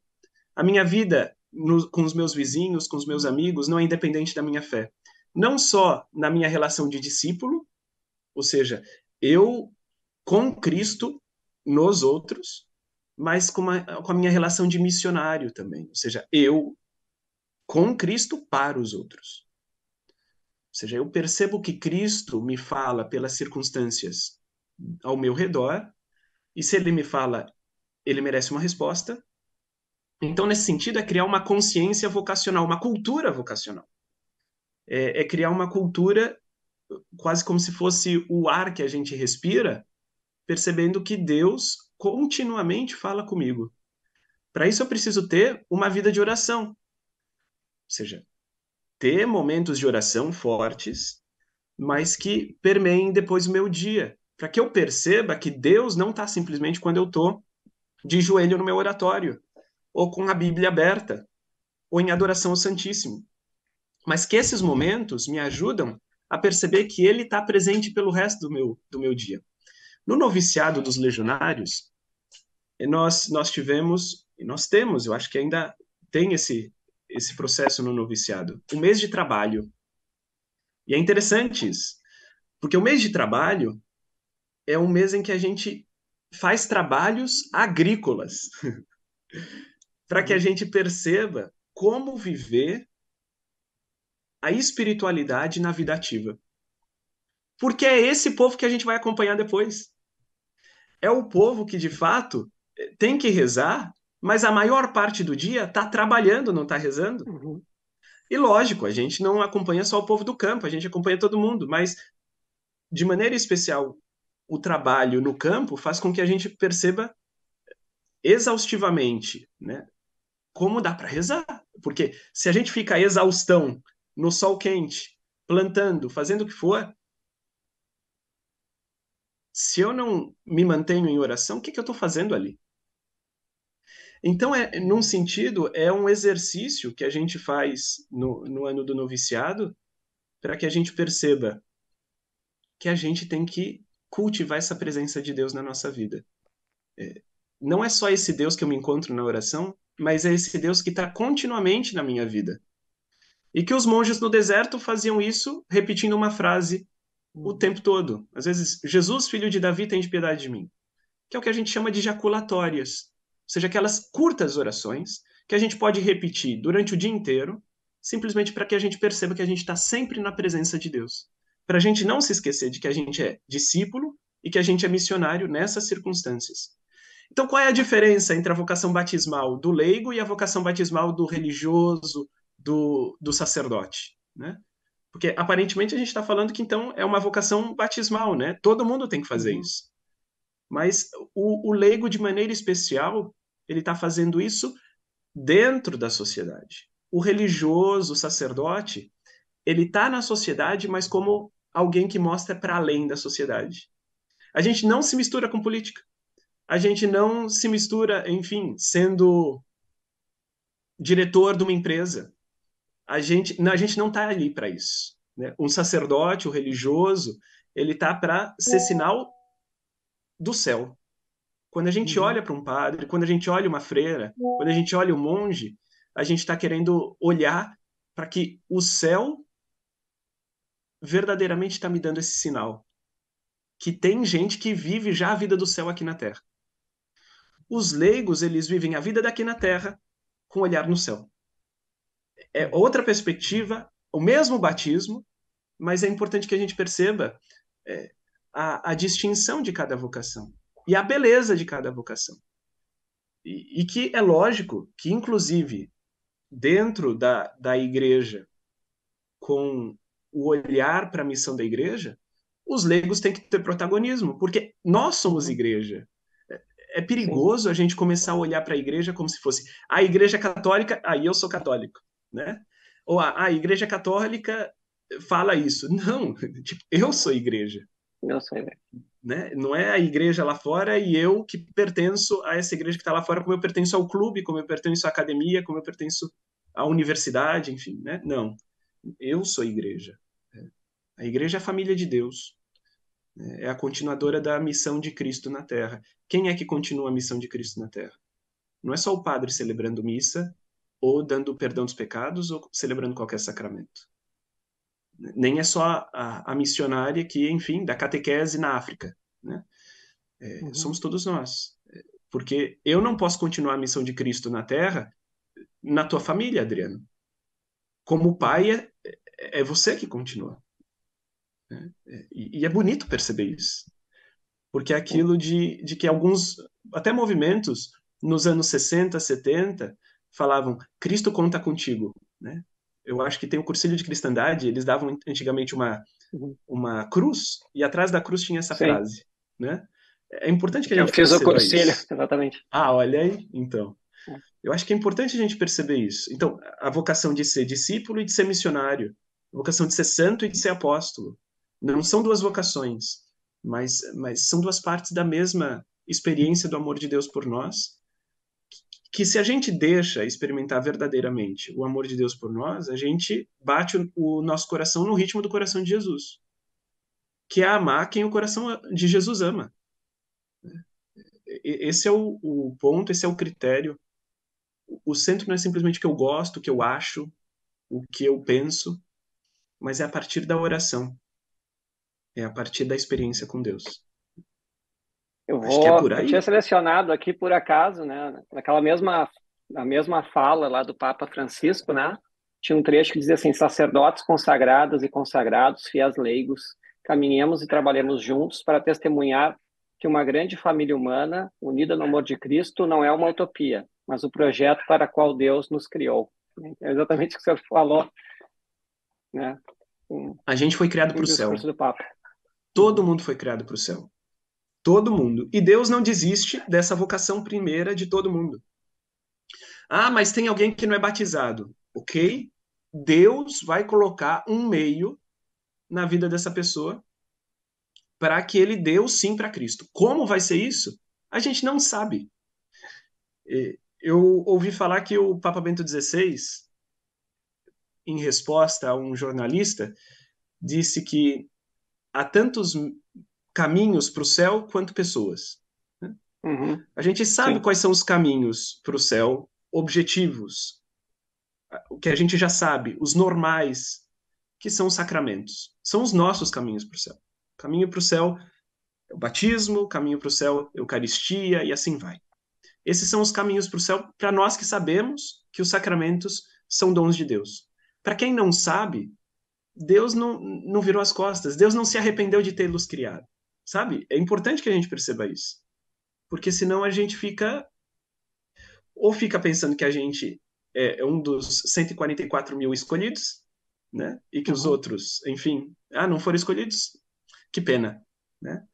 a minha vida no, com os meus vizinhos, com os meus amigos, não é independente da minha fé. Não só na minha relação de discípulo, ou seja, eu com Cristo nos outros, mas com, uma, com a minha relação de missionário também. Ou seja, eu com Cristo para os outros. Ou seja, eu percebo que Cristo me fala pelas circunstâncias ao meu redor, e se ele me fala, ele merece uma resposta. Então, nesse sentido, é criar uma consciência vocacional, uma cultura vocacional. É, é criar uma cultura quase como se fosse o ar que a gente respira, percebendo que Deus continuamente fala comigo. Para isso eu preciso ter uma vida de oração. Ou seja, ter momentos de oração fortes, mas que permeiem depois o meu dia, para que eu perceba que Deus não está simplesmente quando eu estou de joelho no meu oratório, ou com a Bíblia aberta, ou em adoração ao Santíssimo. Mas que esses momentos me ajudam a perceber que ele está presente pelo resto do meu, do meu dia. No noviciado dos legionários, nós, nós tivemos, nós temos, eu acho que ainda tem esse, esse processo no noviciado, o mês de trabalho. E é interessante isso, porque o mês de trabalho é um mês em que a gente faz trabalhos agrícolas, para que a uhum. gente perceba como viver a espiritualidade na vida ativa. Porque é esse povo que a gente vai acompanhar depois. É o povo que, de fato, tem que rezar, mas a maior parte do dia está trabalhando, não está rezando. Uhum. E lógico, a gente não acompanha só o povo do campo, a gente acompanha todo mundo, mas de maneira especial o trabalho no campo faz com que a gente perceba exaustivamente, né? Como dá para rezar? Porque se a gente fica exaustão no sol quente, plantando, fazendo o que for, se eu não me mantenho em oração, o que, que eu estou fazendo ali? Então, é, num sentido, é um exercício que a gente faz no, no ano do noviciado para que a gente perceba que a gente tem que cultivar essa presença de Deus na nossa vida. É, não é só esse Deus que eu me encontro na oração, mas é esse Deus que está continuamente na minha vida. E que os monges no deserto faziam isso repetindo uma frase o hum. tempo todo. Às vezes, Jesus, filho de Davi, tem de piedade de mim. Que é o que a gente chama de ejaculatórias, ou seja, aquelas curtas orações que a gente pode repetir durante o dia inteiro, simplesmente para que a gente perceba que a gente está sempre na presença de Deus. Para a gente não se esquecer de que a gente é discípulo e que a gente é missionário nessas circunstâncias. Então, qual é a diferença entre a vocação batismal do leigo e a vocação batismal do religioso, do, do sacerdote, né? Porque aparentemente a gente está falando que então é uma vocação batismal, né? Todo mundo tem que fazer uhum. isso. Mas o, o leigo, de maneira especial, ele está fazendo isso dentro da sociedade. O religioso, o sacerdote, ele está na sociedade, mas como alguém que mostra para além da sociedade. A gente não se mistura com política. A gente não se mistura, enfim, sendo diretor de uma empresa a gente, a gente não está ali para isso. Né? Um sacerdote, o um religioso, ele está para ser sinal do céu. Quando a gente uhum. olha para um padre, quando a gente olha uma freira, quando a gente olha um monge, a gente está querendo olhar para que o céu verdadeiramente está me dando esse sinal. Que tem gente que vive já a vida do céu aqui na terra. Os leigos, eles vivem a vida daqui na terra com olhar no céu é outra perspectiva, o mesmo batismo, mas é importante que a gente perceba é, a, a, distinção de cada vocação e a beleza de cada vocação. E, e que é lógico que, inclusive, dentro da, da igreja, com o olhar para a missão da igreja, os leigos têm que ter protagonismo, porque nós somos igreja. É, é perigoso a gente começar a olhar para a igreja como se fosse a igreja católica, aí eu sou católico né? Ou a, ah, a Igreja Católica fala isso. Não, tipo, eu sou igreja. Eu sou igreja. Né? Não é a igreja lá fora e eu que pertenço a essa igreja que está lá fora, como eu pertenço ao clube, como eu pertenço à academia, como eu pertenço à universidade, enfim, né? Não, eu sou igreja. A igreja é a família de Deus. É a continuadora da missão de Cristo na Terra. Quem é que continua a missão de Cristo na Terra? Não é só o padre celebrando missa, ou dando perdão dos pecados, ou celebrando qualquer sacramento. Nem é só a, a missionária que, enfim, da catequese na África. Né? É, uhum. Somos todos nós. É, porque eu não posso continuar a missão de Cristo na Terra na tua família, Adriano. Como pai, é, é, é você que continua. Né? É, e, e é bonito perceber isso. Porque é aquilo de, de que alguns, até movimentos, nos anos 60, 70, falavam: Cristo conta contigo. Né? Eu acho que tem o Cursilho de Cristandade, eles davam antigamente uma, uhum. uma cruz, e atrás da cruz tinha essa Sim. frase. Né? É importante que a gente Eu fiz o cursilho, isso. exatamente. Ah, olha aí, então. É. Eu acho que é importante a gente perceber isso. Então, a vocação de ser discípulo e de ser missionário, a vocação de ser santo e de ser apóstolo, não são duas vocações, mas, mas são duas partes da mesma experiência do amor de Deus por nós que se a gente deixa experimentar verdadeiramente o amor de Deus por nós, a gente bate o, o nosso coração no ritmo do coração de Jesus, que é amar quem o coração de Jesus ama. Esse é o, o ponto, esse é o critério. O centro não é simplesmente o que eu gosto, o que eu acho, o que eu penso, mas é a partir da oração, é a partir da experiência com Deus. Eu é vou. É eu tinha selecionado aqui por acaso, né? Naquela mesma, na mesma fala lá do Papa Francisco, né? Tinha um trecho que dizia assim: sacerdotes consagradas e consagrados, fiéis leigos, caminhemos e trabalhemos juntos para testemunhar que uma grande família humana, unida no amor de Cristo, não é uma utopia, mas o projeto para o qual Deus nos criou. É exatamente o que você falou. Né? a gente foi criado para o céu. Todo mundo foi criado para o céu. Todo mundo. E Deus não desiste dessa vocação primeira de todo mundo. Ah, mas tem alguém que não é batizado. Ok, Deus vai colocar um meio na vida dessa pessoa para que ele dê o sim para Cristo. Como vai ser isso? A gente não sabe. Eu ouvi falar que o Papa Bento XVI, em resposta a um jornalista, disse que há tantos caminhos para o céu quanto pessoas. Né? Uhum. A gente sabe Sim. quais são os caminhos para o céu, objetivos, o que a gente já sabe, os normais, que são os sacramentos. São os nossos caminhos para o céu. Caminho para o céu é o batismo, caminho para o céu é a Eucaristia, e assim vai. Esses são os caminhos para o céu para nós que sabemos que os sacramentos são dons de Deus. Para quem não sabe, Deus não, não virou as costas, Deus não se arrependeu de tê-los criado. Sabe? É importante que a gente perceba isso. Porque senão a gente fica. Ou fica pensando que a gente é, é um dos 144 mil escolhidos, né? E que os uhum. outros, enfim, ah, não foram escolhidos, que pena, né?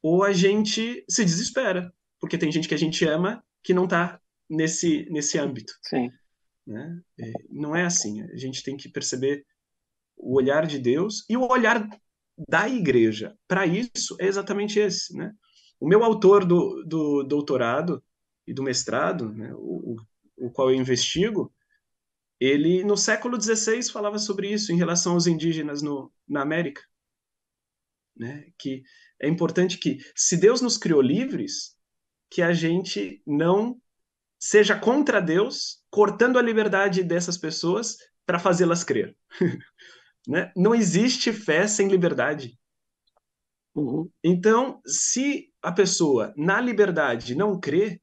Ou a gente se desespera, porque tem gente que a gente ama que não está nesse, nesse âmbito. Sim. Né? É, não é assim. A gente tem que perceber o olhar de Deus e o olhar da igreja para isso é exatamente esse. Né? O meu autor do, do doutorado e do mestrado, né, o, o qual eu investigo, ele no século XVI falava sobre isso em relação aos indígenas no, na América. Né? Que é importante que, se Deus nos criou livres, que a gente não seja contra Deus, cortando a liberdade dessas pessoas para fazê-las crer. Né? Não existe fé sem liberdade. Uhum. Então, se a pessoa na liberdade não crê,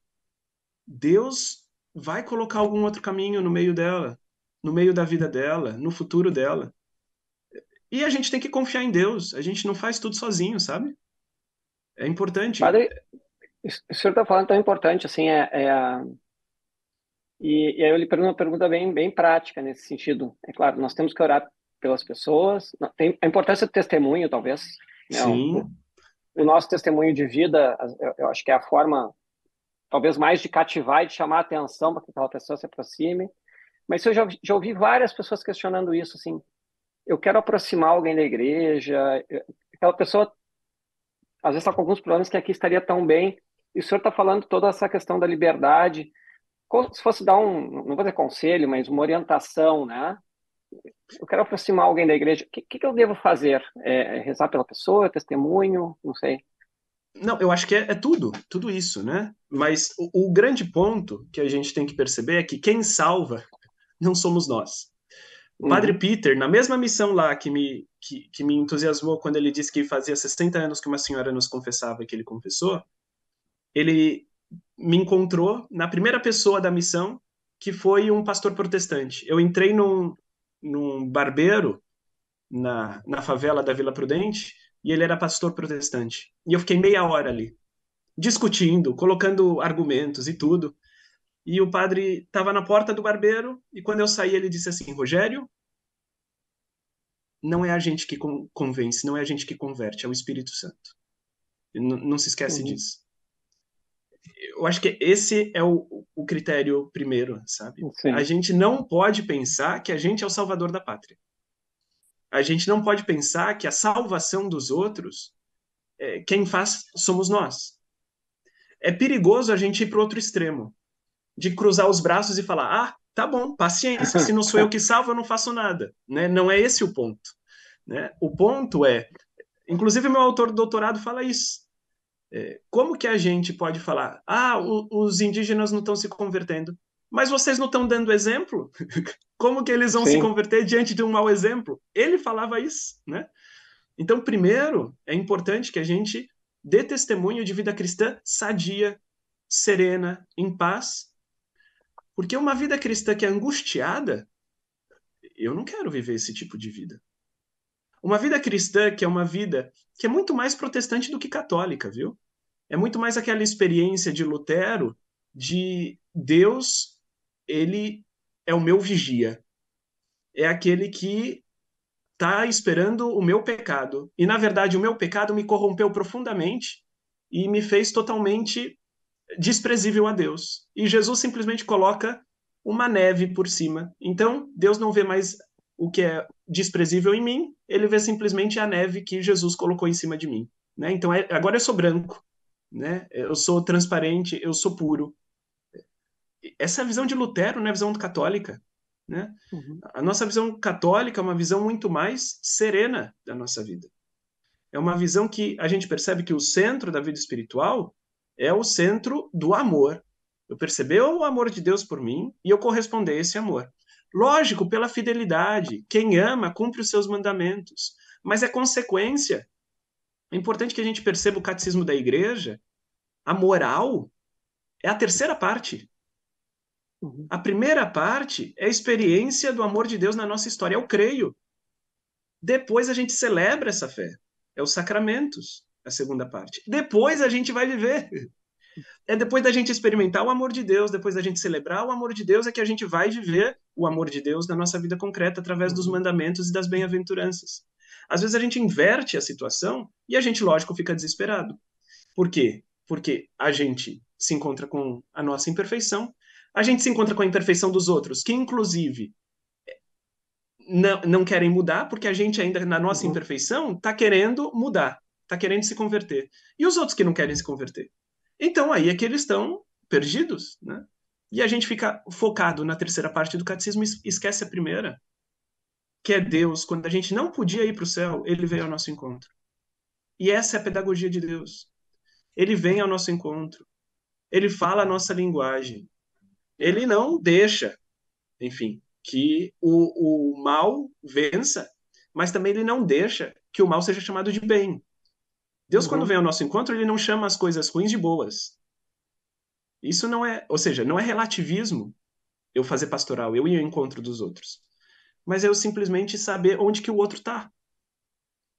Deus vai colocar algum outro caminho no meio dela, no meio da vida dela, no futuro dela. E a gente tem que confiar em Deus. A gente não faz tudo sozinho, sabe? É importante. Padre, o senhor está falando é tão importante assim é, é e, e, aí eu lhe pergunto uma pergunta bem bem prática nesse sentido. É claro, nós temos que orar pelas pessoas. tem a importância do testemunho, talvez. Né? Sim. O, o, nosso testemunho de vida, eu, eu, acho que é a forma, talvez mais de cativar e de chamar a atenção para que aquela pessoa se aproxime. Mas eu já, já ouvi várias pessoas questionando isso, assim, eu quero aproximar alguém da igreja, aquela pessoa às vezes está com alguns problemas que aqui estaria tão bem, e o senhor está falando toda essa questão da liberdade, se fosse dar um, não vou dizer conselho, mas uma orientação, né? eu quero aproximar alguém da igreja, o que, que, eu devo fazer? É, é rezar pela pessoa, é testemunho, não sei. Não, eu acho que é, é tudo, tudo isso, né? Mas o, o, grande ponto que a gente tem que perceber é que quem salva não somos nós. O uhum. Padre Peter, na mesma missão lá que me, que, que me entusiasmou quando ele disse que fazia 60 anos que uma senhora nos confessava que ele confessou, ele me encontrou na primeira pessoa da missão, que foi um pastor protestante. Eu entrei num, num barbeiro na, na favela da Vila Prudente e ele era pastor protestante. E eu fiquei meia hora ali, discutindo, colocando argumentos e tudo. E o padre estava na porta do barbeiro e quando eu saí ele disse assim: Rogério, não é a gente que convence, não é a gente que converte, é o Espírito Santo. Não, não se esquece uhum. disso eu acho que esse é o, o critério primeiro, sabe? Sim. A gente não pode pensar que a gente é o salvador da pátria. A gente não pode pensar que a salvação dos outros, é, quem faz somos nós. É perigoso a gente ir para o outro extremo, de cruzar os braços e falar: ah, tá bom, paciência, se não sou eu que salvo, eu não faço nada. Né? Não é esse o ponto. Né? O ponto é. Inclusive, meu autor do doutorado fala isso. É, como que a gente pode falar, ah, o, os indígenas não estão se convertendo, mas vocês não estão dando exemplo? Como que eles vão Sim. se converter diante de um mau exemplo? Ele falava isso, né? Então, primeiro, é importante que a gente dê testemunho de vida cristã sadia, serena, em paz, porque uma vida cristã que é angustiada, eu não quero viver esse tipo de vida. Uma vida cristã que é uma vida que é muito mais protestante do que católica, viu? É muito mais aquela experiência de Lutero de Deus, ele é o meu vigia. É aquele que está esperando o meu pecado. E, na verdade, o meu pecado me corrompeu profundamente e me fez totalmente desprezível a Deus. E Jesus simplesmente coloca uma neve por cima. Então, Deus não vê mais o que é desprezível em mim, ele vê simplesmente a neve que Jesus colocou em cima de mim. Né? Então, é, agora eu sou branco, né? eu sou transparente, eu sou puro. Essa é a visão de Lutero, não é a visão católica. Né? Uhum. A nossa visão católica é uma visão muito mais serena da nossa vida. É uma visão que a gente percebe que o centro da vida espiritual é o centro do amor. Eu percebi o amor de Deus por mim e eu corresponder a esse amor. Lógico, pela fidelidade. Quem ama cumpre os seus mandamentos. Mas é consequência. É importante que a gente perceba o catecismo da igreja. A moral é a terceira parte. Uhum. A primeira parte é a experiência do amor de Deus na nossa história. Eu creio. Depois a gente celebra essa fé. É os sacramentos, a segunda parte. Depois a gente vai viver. É depois da gente experimentar o amor de Deus, depois da gente celebrar o amor de Deus, é que a gente vai viver o amor de Deus na nossa vida concreta através dos uhum. mandamentos e das bem-aventuranças. Às vezes a gente inverte a situação e a gente, lógico, fica desesperado. Por quê? Porque a gente se encontra com a nossa imperfeição, a gente se encontra com a imperfeição dos outros, que inclusive não, não querem mudar, porque a gente ainda, na nossa uhum. imperfeição, está querendo mudar, está querendo se converter. E os outros que não querem se converter? Então aí é que eles estão perdidos, né? E a gente fica focado na terceira parte do catecismo e esquece a primeira, que é Deus. Quando a gente não podia ir para o céu, ele veio ao nosso encontro. E essa é a pedagogia de Deus. Ele vem ao nosso encontro. Ele fala a nossa linguagem. Ele não deixa, enfim, que o, o mal vença, mas também ele não deixa que o mal seja chamado de bem. Deus, uhum. quando vem ao nosso encontro, ele não chama as coisas ruins de boas. Isso não é, ou seja, não é relativismo eu fazer pastoral, eu ir ao encontro dos outros. Mas é eu simplesmente saber onde que o outro está.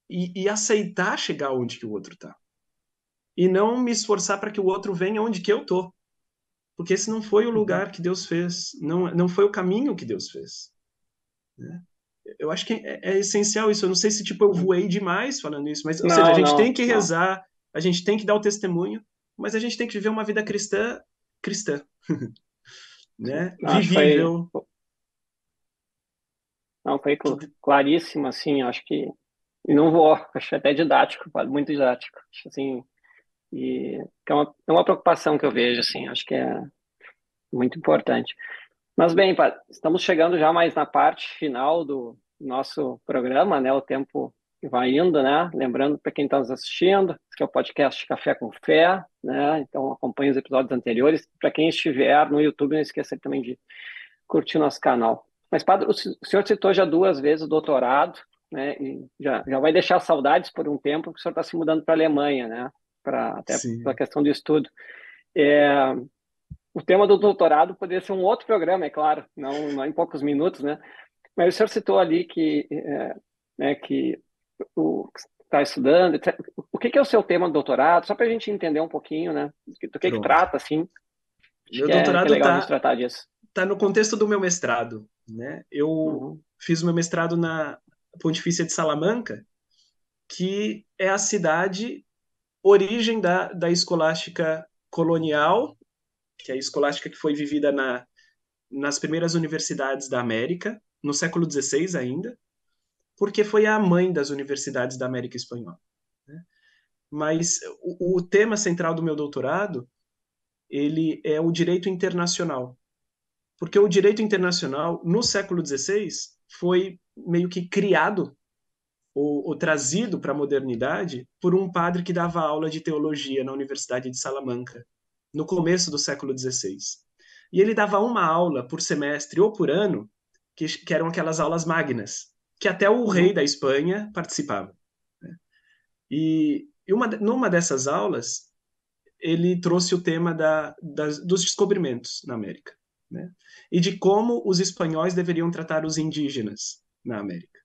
E, e, aceitar chegar onde que o outro está. E não me esforçar para que o outro venha onde que eu estou. Porque esse não foi o uhum. lugar que Deus fez, não, não foi o caminho que Deus fez. Né? eu acho que é, é, essencial isso. Eu não sei se tipo eu voei demais falando isso, mas não, seja, a gente não, tem que rezar, não. a gente tem que dar o testemunho, mas a gente tem que viver uma vida cristã, cristã, né? Vivível. Não, foi claríssimo, assim, acho que e não vou, acho até didático, muito didático, acho, assim, e é uma, é uma preocupação que eu vejo, assim, acho que é muito importante. Mas bem, estamos chegando já mais na parte final do nosso programa, né? O tempo vai indo, né? Lembrando para quem está nos assistindo, que é o podcast Café com Fé, né? Então acompanhe os episódios anteriores. Para quem estiver no YouTube, não esqueça também de curtir nosso canal. Mas, padre, o senhor citou já duas vezes o doutorado, né? E já, já vai deixar saudades por um tempo, porque o senhor está se mudando para a Alemanha, né? Pra, até pela questão do estudo. É, o tema do doutorado poderia ser um outro programa, é claro, não, não em poucos minutos, né? Mas o senhor citou ali que, é, né, que o está estudando, o que, que, é o seu tema do doutorado? Só para a gente entender um pouquinho, né? Do que, que trata, assim. Meu que é doutorado é, está tá no contexto do meu mestrado, né? Eu uhum. fiz o meu mestrado na Pontifícia de Salamanca, que é a cidade origem da, da escolástica colonial que é a escolástica que foi vivida na, nas primeiras universidades da América, no século XVI ainda, porque foi a mãe das universidades da América Espanhola. Né? Mas o, o tema central do meu doutorado ele é o direito internacional, porque o direito internacional no século XVI foi meio que criado ou, ou trazido para a modernidade por um padre que dava aula de teologia na Universidade de Salamanca, no começo do século XVI. E ele dava uma aula por semestre ou por ano, que, que eram aquelas aulas magnas, que até o uhum. rei da Espanha participava. Né? E, e uma, numa dessas aulas, ele trouxe o tema da, das, dos descobrimentos na América, né? e de como os espanhóis deveriam tratar os indígenas na América.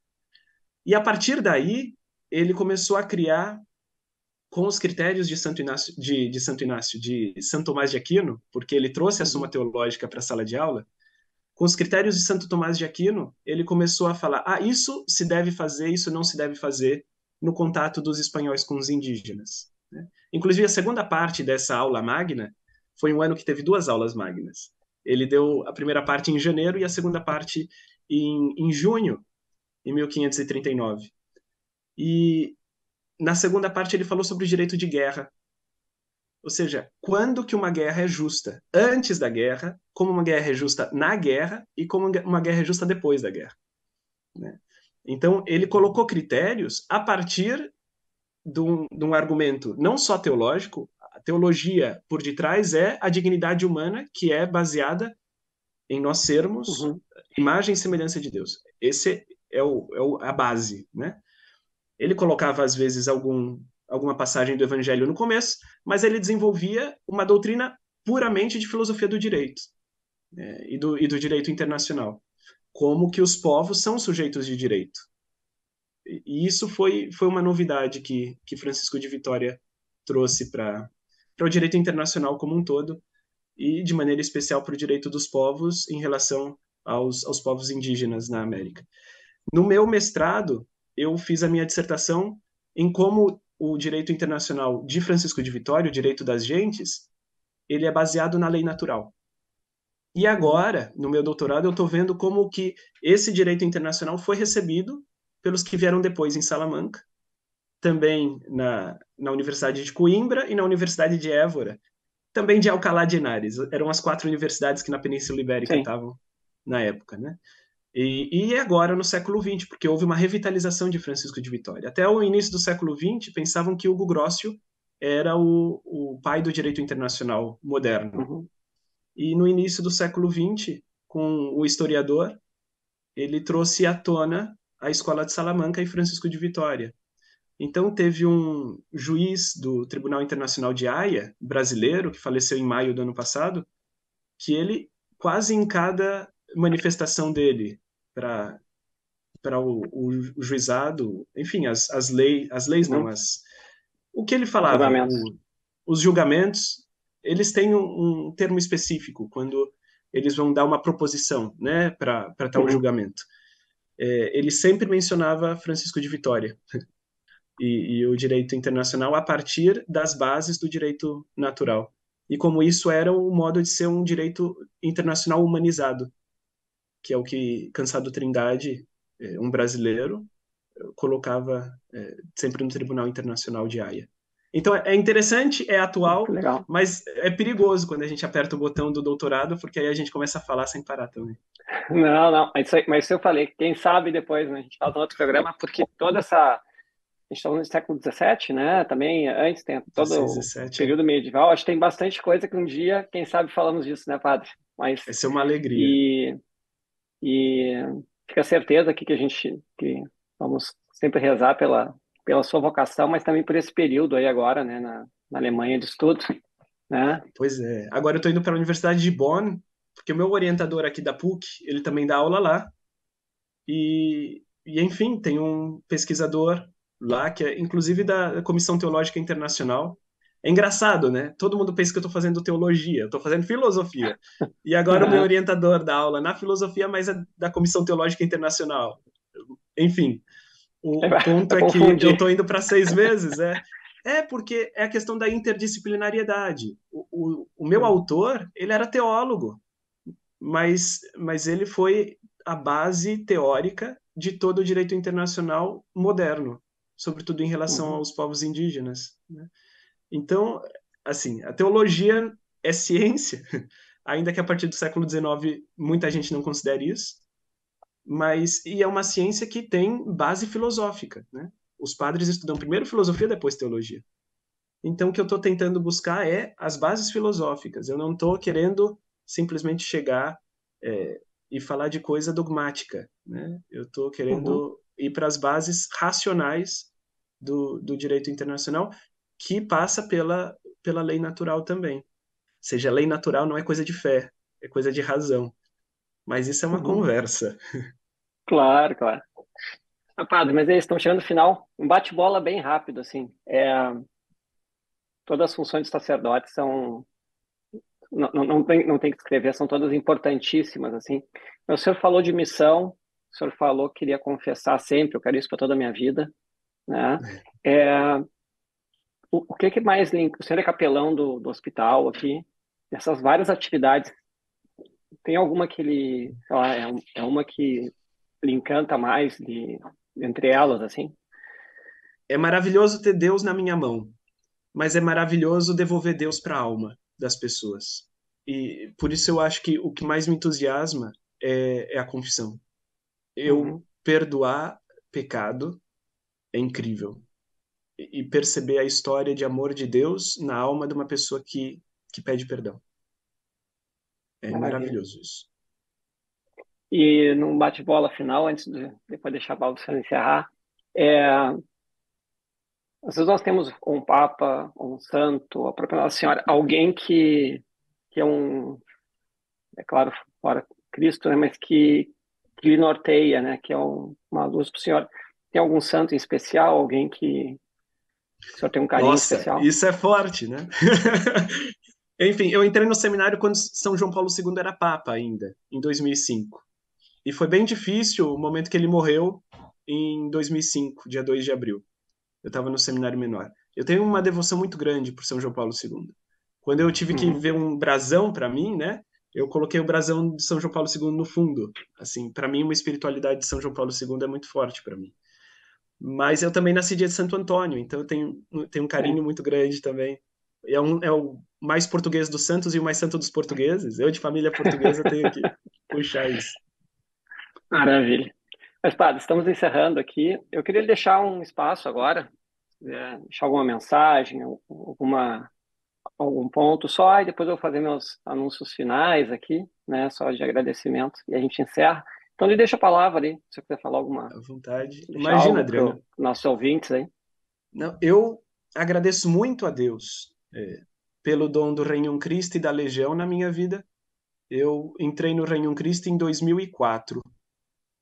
E a partir daí, ele começou a criar com os critérios de Santo Inácio de, de Santo Inácio de Santo Tomás de Aquino, porque ele trouxe a Suma uhum. Teológica para a sala de aula, com os critérios de Santo Tomás de Aquino, ele começou a falar: "Ah, isso se deve fazer, isso não se deve fazer" no contato dos espanhóis com os indígenas. Né? Inclusive a segunda parte dessa aula magna foi um ano que teve duas aulas magnas. Ele deu a primeira parte em janeiro e a segunda parte em, em junho, em 1539. E na segunda parte, ele falou sobre o direito de guerra. Ou seja, quando que uma guerra é justa? Antes da guerra, como uma guerra é justa na guerra e como uma guerra é justa depois da guerra. Né? Então, ele colocou critérios a partir de um, de um argumento não só teológico, a teologia por detrás é a dignidade humana que é baseada em nós sermos uhum. imagem e semelhança de Deus. Esse é, o, é o, a base, né? Ele colocava, às vezes, algum, alguma passagem do Evangelho no começo, mas ele desenvolvia uma doutrina puramente de filosofia do direito né, e, do, e do direito internacional. Como que os povos são sujeitos de direito. E isso foi, foi uma novidade que, que Francisco de Vitória trouxe para o direito internacional como um todo, e de maneira especial para o direito dos povos em relação aos, aos povos indígenas na América. No meu mestrado, eu fiz a minha dissertação em como o direito internacional de Francisco de Vitória, o direito das gentes, ele é baseado na lei natural. E agora, no meu doutorado, eu estou vendo como que esse direito internacional foi recebido pelos que vieram depois em Salamanca, também na, na Universidade de Coimbra e na Universidade de Évora, também de Alcalá de Henares. Eram as quatro universidades que na Península Ibérica estavam na época, né? E, e, agora no século XX, porque houve uma revitalização de Francisco de Vitória. Até o início do século XX, pensavam que Hugo Grossio era o, o pai do direito internacional moderno. Uhum. E no início do século XX, com o historiador, ele trouxe à tona a Escola de Salamanca e Francisco de Vitória. Então, teve um juiz do Tribunal Internacional de Haia, brasileiro, que faleceu em maio do ano passado, que ele, quase em cada manifestação dele, para para o, o, o, juizado, enfim, as, as, leis as leis uhum. não, as, o que ele falava, julgamentos. O, os julgamentos, eles têm um, um, termo específico quando eles vão dar uma proposição, né, para tal uhum. julgamento. É, ele sempre mencionava Francisco de Vitória e, e, o direito internacional a partir das bases do direito natural e como isso era o um modo de ser um direito internacional humanizado, que é o que Cansado Trindade, é, um brasileiro, colocava é, sempre no Tribunal Internacional de Haia. Então é interessante, é atual, Legal. mas é perigoso quando a gente aperta o botão do doutorado, porque aí a gente começa a falar sem parar também. Não, não, mas eu falei, quem sabe depois, né? A gente fala no outro programa, porque toda essa. A gente está no século XVII, né? Também antes tem todo 17, o é. período medieval. Acho que tem bastante coisa que um dia, quem sabe, falamos disso, né, padre? Mas, Essa é uma alegria. E e fica certeza aqui que a gente que vamos sempre rezar pela, pela sua vocação, mas também por esse período aí agora, né, na, na Alemanha de estudo, né? Pois é. Agora eu estou indo para a Universidade de Bonn, porque o meu orientador aqui da PUC, ele também dá aula lá. E, e enfim, tem um pesquisador lá que é inclusive da Comissão Teológica Internacional, é engraçado, né? Todo mundo pensa que eu estou fazendo teologia, eu estou fazendo filosofia. E agora o meu orientador da aula na filosofia, mas é da Comissão Teológica Internacional. Enfim, o é, tá ponto é que eu estou indo para seis meses, é. É, porque é a questão da interdisciplinariedade. O, o, o, meu autor, ele era teólogo, mas, mas ele foi a base teórica de todo o direito internacional moderno, sobretudo em relação uhum. aos povos indígenas. Né? Então, assim, a teologia é ciência, ainda que a partir do século XIX muita gente não considere isso, mas e é uma ciência que tem base filosófica, né? Os padres estudam primeiro filosofia, depois teologia. Então, o que eu estou tentando buscar é as bases filosóficas. Eu não estou querendo simplesmente chegar é, e falar de coisa dogmática, né? Eu estou querendo uhum. ir para as bases racionais do, do direito internacional que passa pela, pela lei natural também. Ou seja, lei natural não é coisa de fé, é coisa de razão. Mas isso é uma uhum. conversa. Claro, claro. Ah, padre, mas eles estão chegando no final. Um bate-bola bem rápido, assim. É... Todas as funções de sacerdote são... Não, não, não, tem, não tem que escrever, são todas importantíssimas, assim. O senhor falou de missão, o senhor falou que queria confessar sempre, eu quero isso para toda a minha vida. Né? É, é o, o que, que mais linka? O senhor é capelão do, do hospital aqui, essas várias atividades, tem alguma que ele, sei lá, é, é uma que lhe encanta mais de, entre elas, assim? É maravilhoso ter Deus na minha mão, mas é maravilhoso devolver Deus para a alma das pessoas. E por isso eu acho que o que mais me entusiasma é, é a confissão. Eu uhum. perdoar pecado é incrível e perceber a história de amor de Deus na alma de uma pessoa que, que pede perdão. É maravilhoso isso. E num bate-bola final, antes de depois deixar para você encerrar, é, às vezes nós temos um papa, um santo, a própria Nossa Senhora, alguém que, que é um, é claro, fora Cristo, né, mas que, que lhe norteia, né, que é um, uma luz para o Senhor. Tem algum santo em especial, alguém que, senhor tem um carinho Nossa, especial. Isso é forte, né? Enfim, eu entrei no seminário quando São João Paulo II era Papa ainda, em 2005. E foi bem difícil o momento que ele morreu, em 2005, dia 2 de abril. Eu estava no seminário menor. Eu tenho uma devoção muito grande por São João Paulo II. Quando eu tive que uhum. ver um brasão para mim, né? Eu coloquei o brasão de São João Paulo II no fundo. Assim, para mim uma espiritualidade de São João Paulo II é muito forte para mim. Mas eu também nasci dia de Santo Antônio, então eu tenho, tenho um carinho muito grande também. É, um, é o mais português dos santos e o mais santo dos portugueses. Eu, de família portuguesa, tenho que puxar isso. Maravilha. Mas, Padre, estamos encerrando aqui. Eu queria deixar um espaço agora, é, deixar alguma mensagem, alguma, algum ponto só, e depois eu vou fazer meus anúncios finais aqui, né, só de agradecimento, e a gente encerra. Então lhe deixa a palavra ali, se você quiser falar alguma. À vontade. Imagina, Adriano. Nossos ouvintes aí. Não, eu agradeço muito a Deus é, pelo dom do Reino Cristo e da Legião na minha vida. Eu entrei no Reino Cristo em 2004,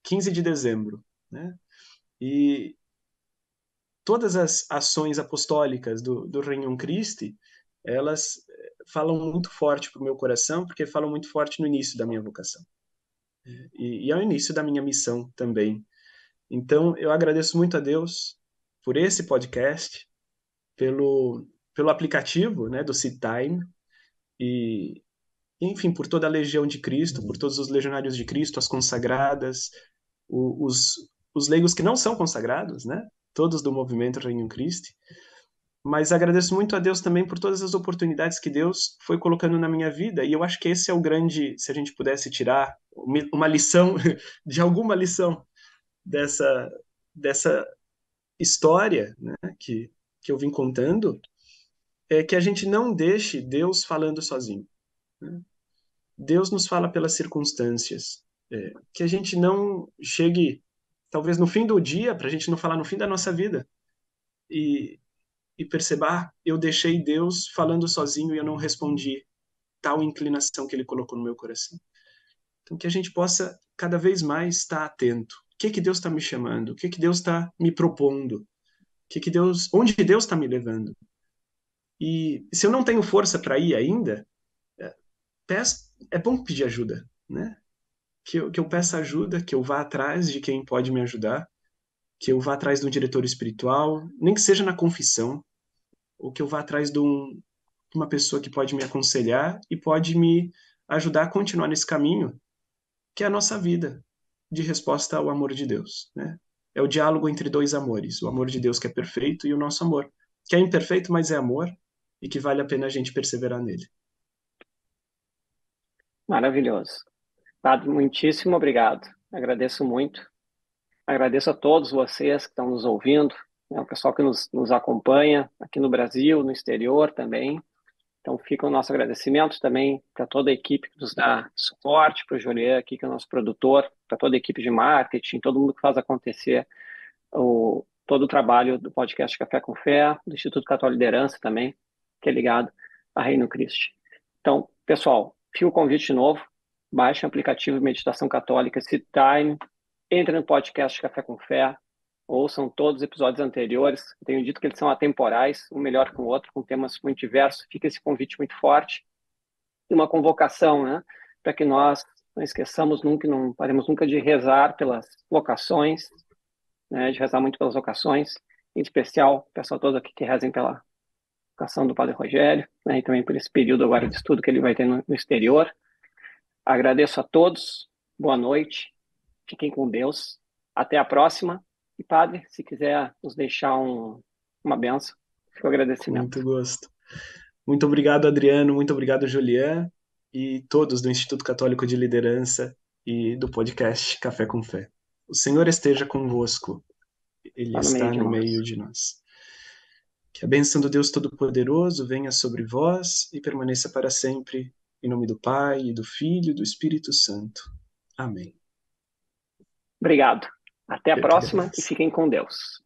15 de dezembro, né? E todas as ações apostólicas do, do Reino Cristo, elas é, falam muito forte para o meu coração, porque falam muito forte no início da minha vocação. E, e ao é início da minha missão também. Então, eu agradeço muito a Deus por esse podcast, pelo, pelo aplicativo né, do Seed Time, e, enfim, por toda a legião de Cristo, por todos os legionários de Cristo, as consagradas, os, os leigos que não são consagrados, né? Todos do movimento Reino Christi mas agradeço muito a Deus também por todas as oportunidades que Deus foi colocando na minha vida, e eu acho que esse é o grande, se a gente pudesse tirar uma lição, de alguma lição dessa, dessa história né, que, que eu vim contando, é que a gente não deixe Deus falando sozinho. Né? Deus nos fala pelas circunstâncias, é, que a gente não chegue, talvez no fim do dia, para a gente não falar no fim da nossa vida, e, e perceber ah, eu deixei Deus falando sozinho e eu não respondi tal inclinação que ele colocou no meu coração. Então, que a gente possa cada vez mais estar atento. O que, que Deus está me chamando? O que, que Deus está me propondo? O que, que Deus, onde Deus está me levando? E se eu não tenho força para ir ainda, é, peço, é bom pedir ajuda, né? Que eu, que eu peça ajuda, que eu vá atrás de quem pode me ajudar, que eu vá atrás de um diretor espiritual, nem que seja na confissão, ou que eu vá atrás de um, uma pessoa que pode me aconselhar e pode me ajudar a continuar nesse caminho, que é a nossa vida de resposta ao amor de Deus. Né? É o diálogo entre dois amores, o amor de Deus que é perfeito e o nosso amor, que é imperfeito, mas é amor e que vale a pena a gente perseverar nele. Maravilhoso. Padre, muitíssimo obrigado. Agradeço muito. Agradeço a todos vocês que estão nos ouvindo, né, o pessoal que nos, nos acompanha aqui no Brasil, no exterior também. Então fica o nosso agradecimento também para toda a equipe que nos dá suporte, para o Jolian aqui, que é o nosso produtor, para toda a equipe de marketing, todo mundo que faz acontecer o, todo o trabalho do podcast Café com Fé, do Instituto Católico Liderança também, que é ligado a Reino Cristo. Então, pessoal, fica o convite de novo, baixe o aplicativo Meditação Católica, se time, entre no podcast Café com Fé, ouçam todos os episódios anteriores. Tenho dito que eles são atemporais, um melhor que o outro, com temas muito diversos. Fica esse convite muito forte e uma convocação, né, para que nós não esqueçamos nunca, não paremos nunca de rezar pelas vocações, né, de rezar muito pelas vocações. Em especial, peço a todos aqui que rezem pela vocação do Padre Rogério, né, e também por esse período agora de estudo que ele vai ter no, no exterior. Agradeço a todos. Boa noite. Fiquem com Deus. Até a próxima e, padre, se quiser nos deixar um, uma benção, fico agradecimento. Muito gosto. Muito obrigado, Adriano. Muito obrigado, Julian. E todos do Instituto Católico de Liderança e do podcast Café com Fé. O Senhor esteja convosco. Ele está no meio de nós. Que a bênção do Deus Todo-Poderoso venha sobre vós e permaneça para sempre. Em nome do Pai, e do Filho e do Espírito Santo. Amém. Obrigado. Até a próxima e fiquem com Deus.